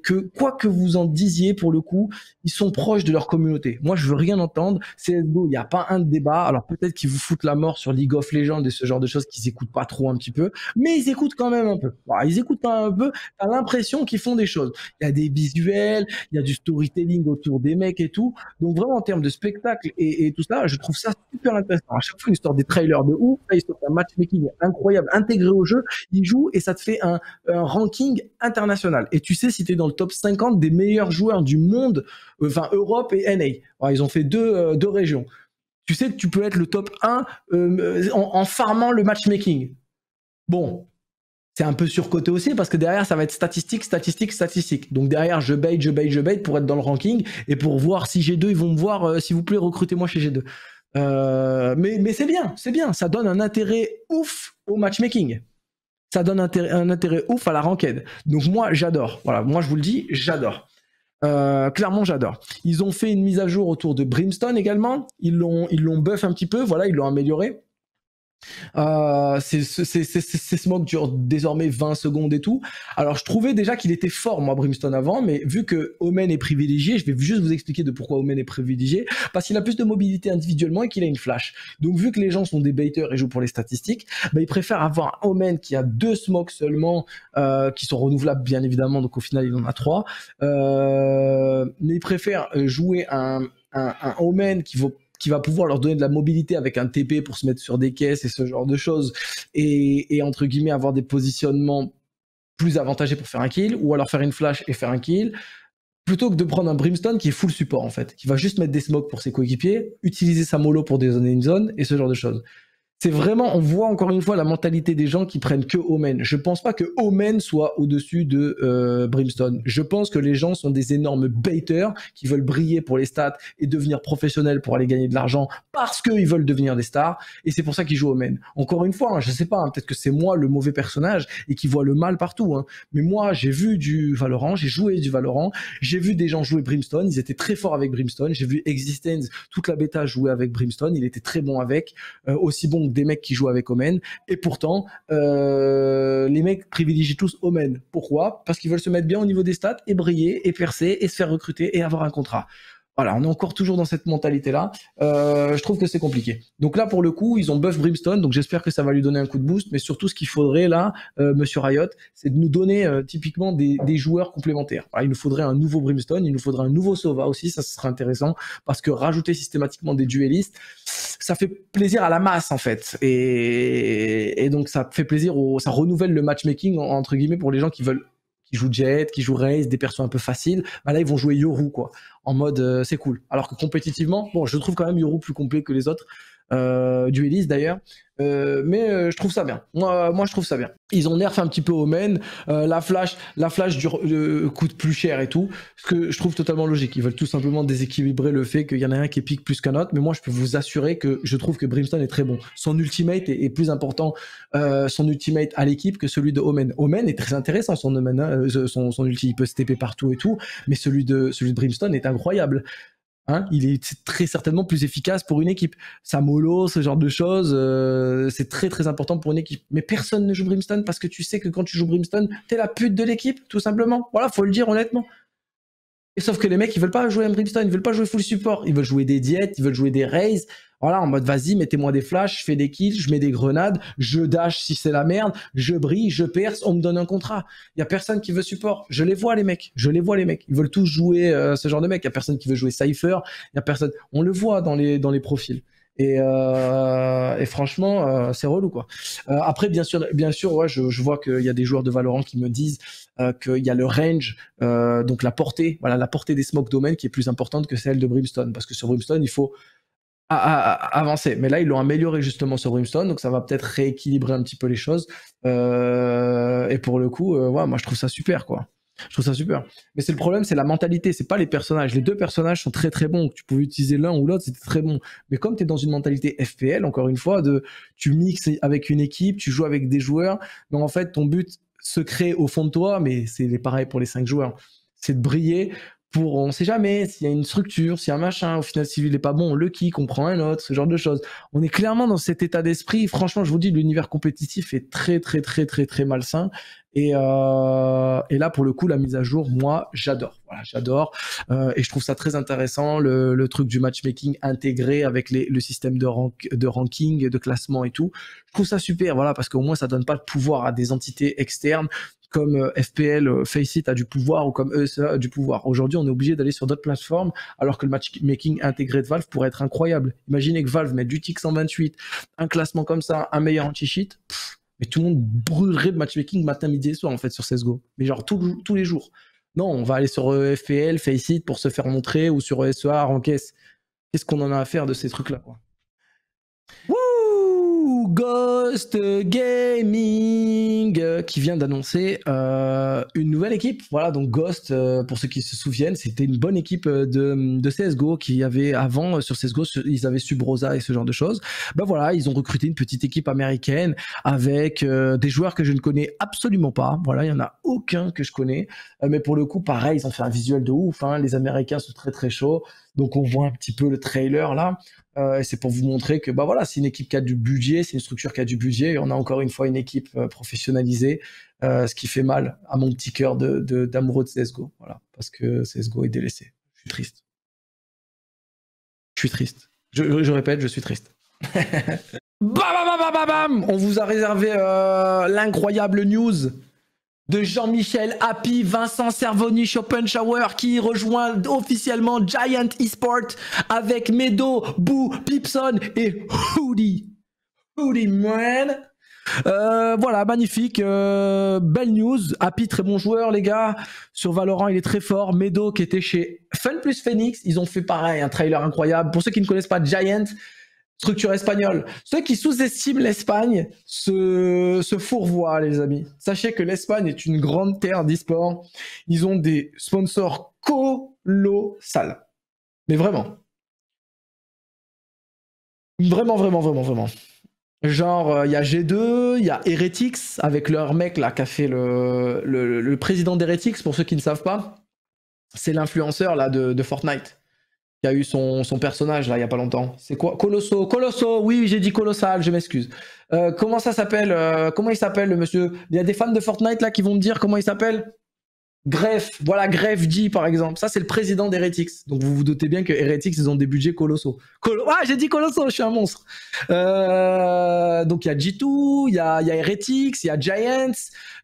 que quoi que vous en disiez pour le coup, ils sont proches de leur communauté. Moi, je veux rien entendre. CS:GO, il n'y a pas un débat. Alors peut-être qu'ils vous foutent la mort sur League of Legends et ce genre de choses qu'ils écoutent pas trop un petit peu, mais ils écoutent quand même un peu. ils écoutent un peu. à l'impression qu'ils font des choses. Il y a des visuels, il y a du storytelling autour des mecs et tout. Donc vraiment en termes de spectacle et, tout ça, je trouve ça super intéressant. À chaque fois, ils sortent des trailers de ouf. Là, ils sortent un matchmaking incroyable intégré au jeu. Ils jouent et ça te fait un, un ranking international. Et tu sais si dans le top 50 des meilleurs joueurs du monde, euh, enfin Europe et NA. Alors, ils ont fait euh, deux, régions. Tu sais que tu peux être le top 1 euh, en, farmant le matchmaking. Bon, c'est un peu surcoté aussi parce que derrière ça va être statistique, statistique, statistique. Donc derrière je bait, je bait, je bait pour être dans le ranking et pour voir si G2 ils vont me voir, s'il vous plaît recrutez-moi chez G2. mais mais c'est bien, c'est bien, ça donne un intérêt ouf au matchmaking ça donne un intérêt ouf à la ranked. Donc moi, j'adore. Voilà, moi je vous le dis, j'adore. Euh, clairement, j'adore. Ils ont fait une mise à jour autour de Brimstone également. Ils l'ont, ils l'ont buff un petit peu. Voilà, ils l'ont amélioré. Euh, c'est ce dure désormais 20 secondes et tout. Alors je trouvais déjà qu'il était fort moi Brimstone avant, mais vu que Omen est privilégié, je vais juste vous expliquer de pourquoi Omen est privilégié, parce qu'il a plus de mobilité individuellement et qu'il a une flash. Donc vu que les gens sont des baiters et jouent pour les statistiques, bah, ils préfèrent avoir Omen qui a deux smokes seulement, euh, qui sont renouvelables bien évidemment, donc au final il en a trois. Euh, mais ils préfèrent jouer un Omen qui vaut qui va pouvoir leur donner de la mobilité avec un TP pour se mettre sur des caisses et ce genre de choses, et, entre guillemets avoir des positionnements plus avantagés pour faire un kill, ou alors faire une flash et faire un kill, plutôt que de prendre un Brimstone qui est full support en fait, qui va juste mettre des smokes pour ses coéquipiers, utiliser sa mollo pour dézoner une zone et ce genre de choses. C'est vraiment, on voit encore une fois la mentalité des gens qui prennent que Omen. Je pense pas que Omen soit au-dessus de euh, Brimstone. Je pense que les gens sont des énormes baiters qui veulent briller pour les stats et devenir professionnels pour aller gagner de l'argent parce qu'ils veulent devenir des stars. Et c'est pour ça qu'ils jouent Omen. Encore une fois, hein, je sais pas, hein, peut-être que c'est moi le mauvais personnage et qui voit le mal partout. Hein. Mais moi, j'ai vu du Valorant, j'ai joué du Valorant, j'ai vu des gens jouer Brimstone, ils étaient très forts avec Brimstone. J'ai vu Existence, toute la bêta jouer avec Brimstone, il était très bon avec, euh, aussi bon des mecs qui jouent avec Omen. Et pourtant, euh, les mecs privilégient tous Omen. Pourquoi Parce qu'ils veulent se mettre bien au niveau des stats et briller et percer et se faire recruter et avoir un contrat. Voilà, on est encore toujours dans cette mentalité-là. Euh, je trouve que c'est compliqué. Donc là, pour le coup, ils ont buff Brimstone, donc j'espère que ça va lui donner un coup de boost. Mais surtout, ce qu'il faudrait là, euh, Monsieur Riot, c'est de nous donner euh, typiquement des, joueurs complémentaires. il nous faudrait un nouveau Brimstone, il nous faudrait un nouveau Sova aussi, ça, ce serait intéressant, parce que rajouter systématiquement des duellistes, ça fait plaisir à la masse en fait. Et, donc ça fait plaisir, ça renouvelle le matchmaking, entre guillemets, pour les gens qui veulent qui jouent Jet, qui jouent race, des persos un peu faciles, bah là ils vont jouer Yoru quoi, en mode euh, c'est cool. Alors que compétitivement, bon, je trouve quand même Yoru plus complet que les autres, euh, du Elise d'ailleurs. Euh, mais euh, je trouve ça bien. Moi, moi, je trouve ça bien. Ils ont nerf un petit peu Omen euh, la flash, la flash dure, coûte plus cher et tout. Ce que je trouve totalement logique. Ils veulent tout simplement déséquilibrer le fait qu'il y en a un qui pique plus qu'un autre. Mais moi, je peux vous assurer que je trouve que Brimstone est très bon. Son ultimate est, plus important, son ultimate à l'équipe que celui de Omen. Omen est très intéressant. Son, Omen, hein, son, son ulti, il peut se partout et tout. Mais celui de, celui de Brimstone est incroyable. Hein, il est très certainement plus efficace pour une équipe. ça mollo, ce genre de choses, euh, c'est très très important pour une équipe. Mais personne ne joue Brimstone parce que tu sais que quand tu joues Brimstone, t'es la pute de l'équipe, tout simplement. Voilà, faut le dire honnêtement sauf que les mecs, ils veulent pas jouer un Brimstone, ils veulent pas jouer full support, ils veulent jouer des diètes, ils veulent jouer des raises. Voilà, en mode vas-y, mettez-moi des flashs, je fais des kills, je mets des grenades, je dash si c'est la merde, je brille, je perce, on me donne un contrat. Il y a personne qui veut support. Je les vois les mecs, je les vois les mecs. Ils veulent tous jouer euh, ce genre de mecs, Il y a personne qui veut jouer Cypher, il y a personne. On le voit dans les dans les profils. Euh, et, franchement, euh, c'est relou quoi. Euh, après, bien sûr, bien sûr, ouais, je, vois qu'il y a des joueurs de Valorant qui me disent qu'il y a le range, donc la portée, voilà, la portée des smokes domaines qui est plus importante que celle de Brimstone, parce que sur Brimstone, il faut avancer. Mais là, ils l'ont amélioré justement sur Brimstone, donc ça va peut-être rééquilibrer un petit peu les choses. et pour le coup, moi je trouve ça super, quoi. Je trouve ça super. Mais c'est le problème, c'est la mentalité, c'est pas les personnages. Les deux personnages sont très très bons. Tu pouvais utiliser l'un ou l'autre, c'était très bon. Mais comme tu es dans une mentalité FPL, encore une fois, de tu mixes avec une équipe, tu joues avec des joueurs, donc en fait, ton but secret au fond de toi, mais c'est pareil pour les cinq joueurs, c'est de briller pour on sait jamais s'il y a une structure, s'il y a un machin, au final s'il n'est pas bon, on le qui comprend prend un autre, ce genre de choses. On est clairement dans cet état d'esprit. Franchement, je vous dis, l'univers compétitif est très très très très très malsain. Et, euh, là, pour le coup, la mise à jour, moi, j'adore. Voilà, j'adore. Euh, et je trouve ça très intéressant, le, truc du matchmaking intégré avec les, le système de, rank, de ranking, de classement et tout. Je trouve ça super, voilà, parce qu'au moins, ça donne pas le pouvoir à des entités externes comme euh, FPL euh, Faceit a du pouvoir ou comme ESA a du pouvoir. Aujourd'hui, on est obligé d'aller sur d'autres plateformes alors que le matchmaking intégré de Valve pourrait être incroyable. Imaginez que Valve mette du TIC 128, un classement comme ça, un meilleur anti-cheat. Mais tout le monde brûlerait de matchmaking matin, midi et soir en fait sur CSGO. Mais genre tous les jours. Non, on va aller sur euh, FPL, Faceit pour se faire montrer ou sur ESA, en caisse. Qu'est-ce qu'on en a à faire de ces trucs-là quoi Ghost Gaming euh, qui vient d'annoncer euh, une nouvelle équipe. Voilà, donc Ghost, euh, pour ceux qui se souviennent, c'était une bonne équipe de, de CSGO qui avait avant sur CSGO, ils avaient Subrosa et ce genre de choses. Ben voilà, ils ont recruté une petite équipe américaine avec des joueurs que je ne connais absolument pas. Voilà, il y en a aucun que je connais. mais pour le coup, pareil, ils ont fait un visuel de ouf. Hein. Les Américains sont très très chauds. Donc on voit un petit peu le trailer là. Euh, et c'est pour vous montrer que bah voilà, c'est une équipe qui a du budget, c'est une structure qui a du budget. Et on a encore une fois une équipe euh, professionnalisée, euh, ce qui fait mal à mon petit cœur d'amoureux de, de, de CSGO. Voilà, parce que CSGO est délaissé. Je suis triste. Je suis triste. Je, répète, je suis triste. bam, bam, bam, bam, bam On vous a réservé l'incroyable news de Jean-Michel Happy, Vincent Cervoni, Shower qui rejoint officiellement Giant Esport avec Medo, Boo, Pipson et Hoodie. Hoodie man. Euh, voilà, magnifique, euh, belle news. Happy, très bon joueur, les gars. Sur Valorant, il est très fort. Medo, qui était chez Fun plus Phoenix, ils ont fait pareil, un trailer incroyable. Pour ceux qui ne connaissent pas Giant, structure espagnole. Ceux qui sous-estiment l'Espagne se, fourvoient, les amis. Sachez que l'Espagne est une grande terre d'e-sport. Ils ont des sponsors colossales. Mais vraiment. Vraiment, vraiment, vraiment, vraiment. Genre, euh, il y a G2, il y a Heretics, avec leur mec là qui a fait le, président d'Heretics, pour ceux qui ne savent pas. C'est l'influenceur là de Fortnite y a eu son, son, personnage là il y a pas longtemps. C'est quoi Colosso, Colosso, oui j'ai dit colossal, je m'excuse. Euh, comment ça s'appelle euh, Comment il s'appelle le monsieur Il y a des fans de Fortnite là qui vont me dire comment il s'appelle Greff, voilà Greff dit par exemple. Ça c'est le président d'Heretics. Donc vous vous doutez bien que Heretics ils ont des budgets colossaux. ah j'ai dit colossaux, je suis un monstre. Euh, donc il y a G2, il y a, y a, il y a Giants,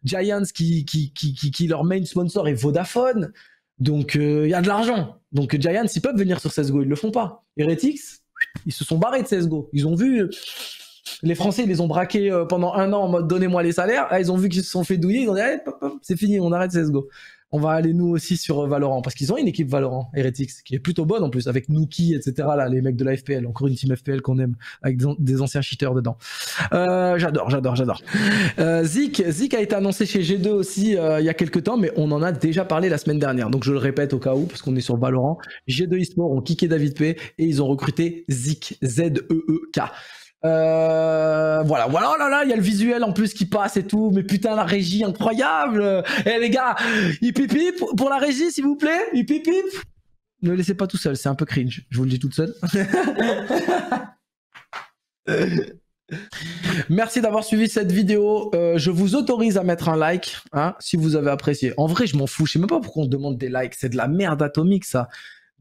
Giants qui qui, qui, qui, qui, leur main sponsor est Vodafone. Donc il y a de l'argent. Donc Giants, ils peuvent venir sur CSGO, ils le font pas. Heretics, ils se sont barrés de CSGO. Ils ont vu, euh, les Français, ils les ont braqués euh, pendant un an en mode donnez-moi les salaires. ils ont vu qu'ils se sont fait douiller, ils ont dit c'est fini, on arrête CSGO on va aller nous aussi sur euh, Valorant parce qu'ils ont une équipe Valorant Heretics qui est plutôt bonne en plus avec Nuki etc là les mecs de la FPL encore une team FPL qu'on aime avec des anciens cheaters dedans euh, j'adore j'adore j'adore euh, Zik Zik a été annoncé chez G2 aussi euh, il y a quelques temps mais on en a déjà parlé la semaine dernière donc je le répète au cas où parce qu'on est sur Valorant G2 Esports ont kické David P et ils ont recruté Zik Z E E K euh, voilà, voilà, oh là là, il y a le visuel en plus qui passe et tout, mais putain la régie incroyable. Eh les gars, hip pour la régie s'il vous plaît, hip Ne laissez pas tout seul, c'est un peu cringe, je vous le dis tout seul. Merci d'avoir suivi cette vidéo. Euh, je vous autorise à mettre un like hein, si vous avez apprécié. En vrai, je m'en fous. Je sais même pas pourquoi on demande des likes. C'est de la merde atomique, ça.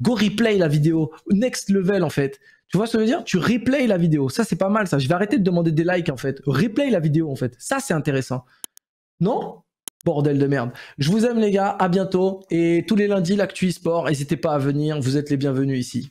Go replay la vidéo. Next level, en fait. Tu vois ce que je veux dire Tu replay la vidéo. Ça, c'est pas mal, ça. Je vais arrêter de demander des likes, en fait. Replay la vidéo, en fait. Ça, c'est intéressant. Non Bordel de merde. Je vous aime, les gars. À bientôt. Et tous les lundis, l'actu e-sport. N'hésitez pas à venir. Vous êtes les bienvenus ici.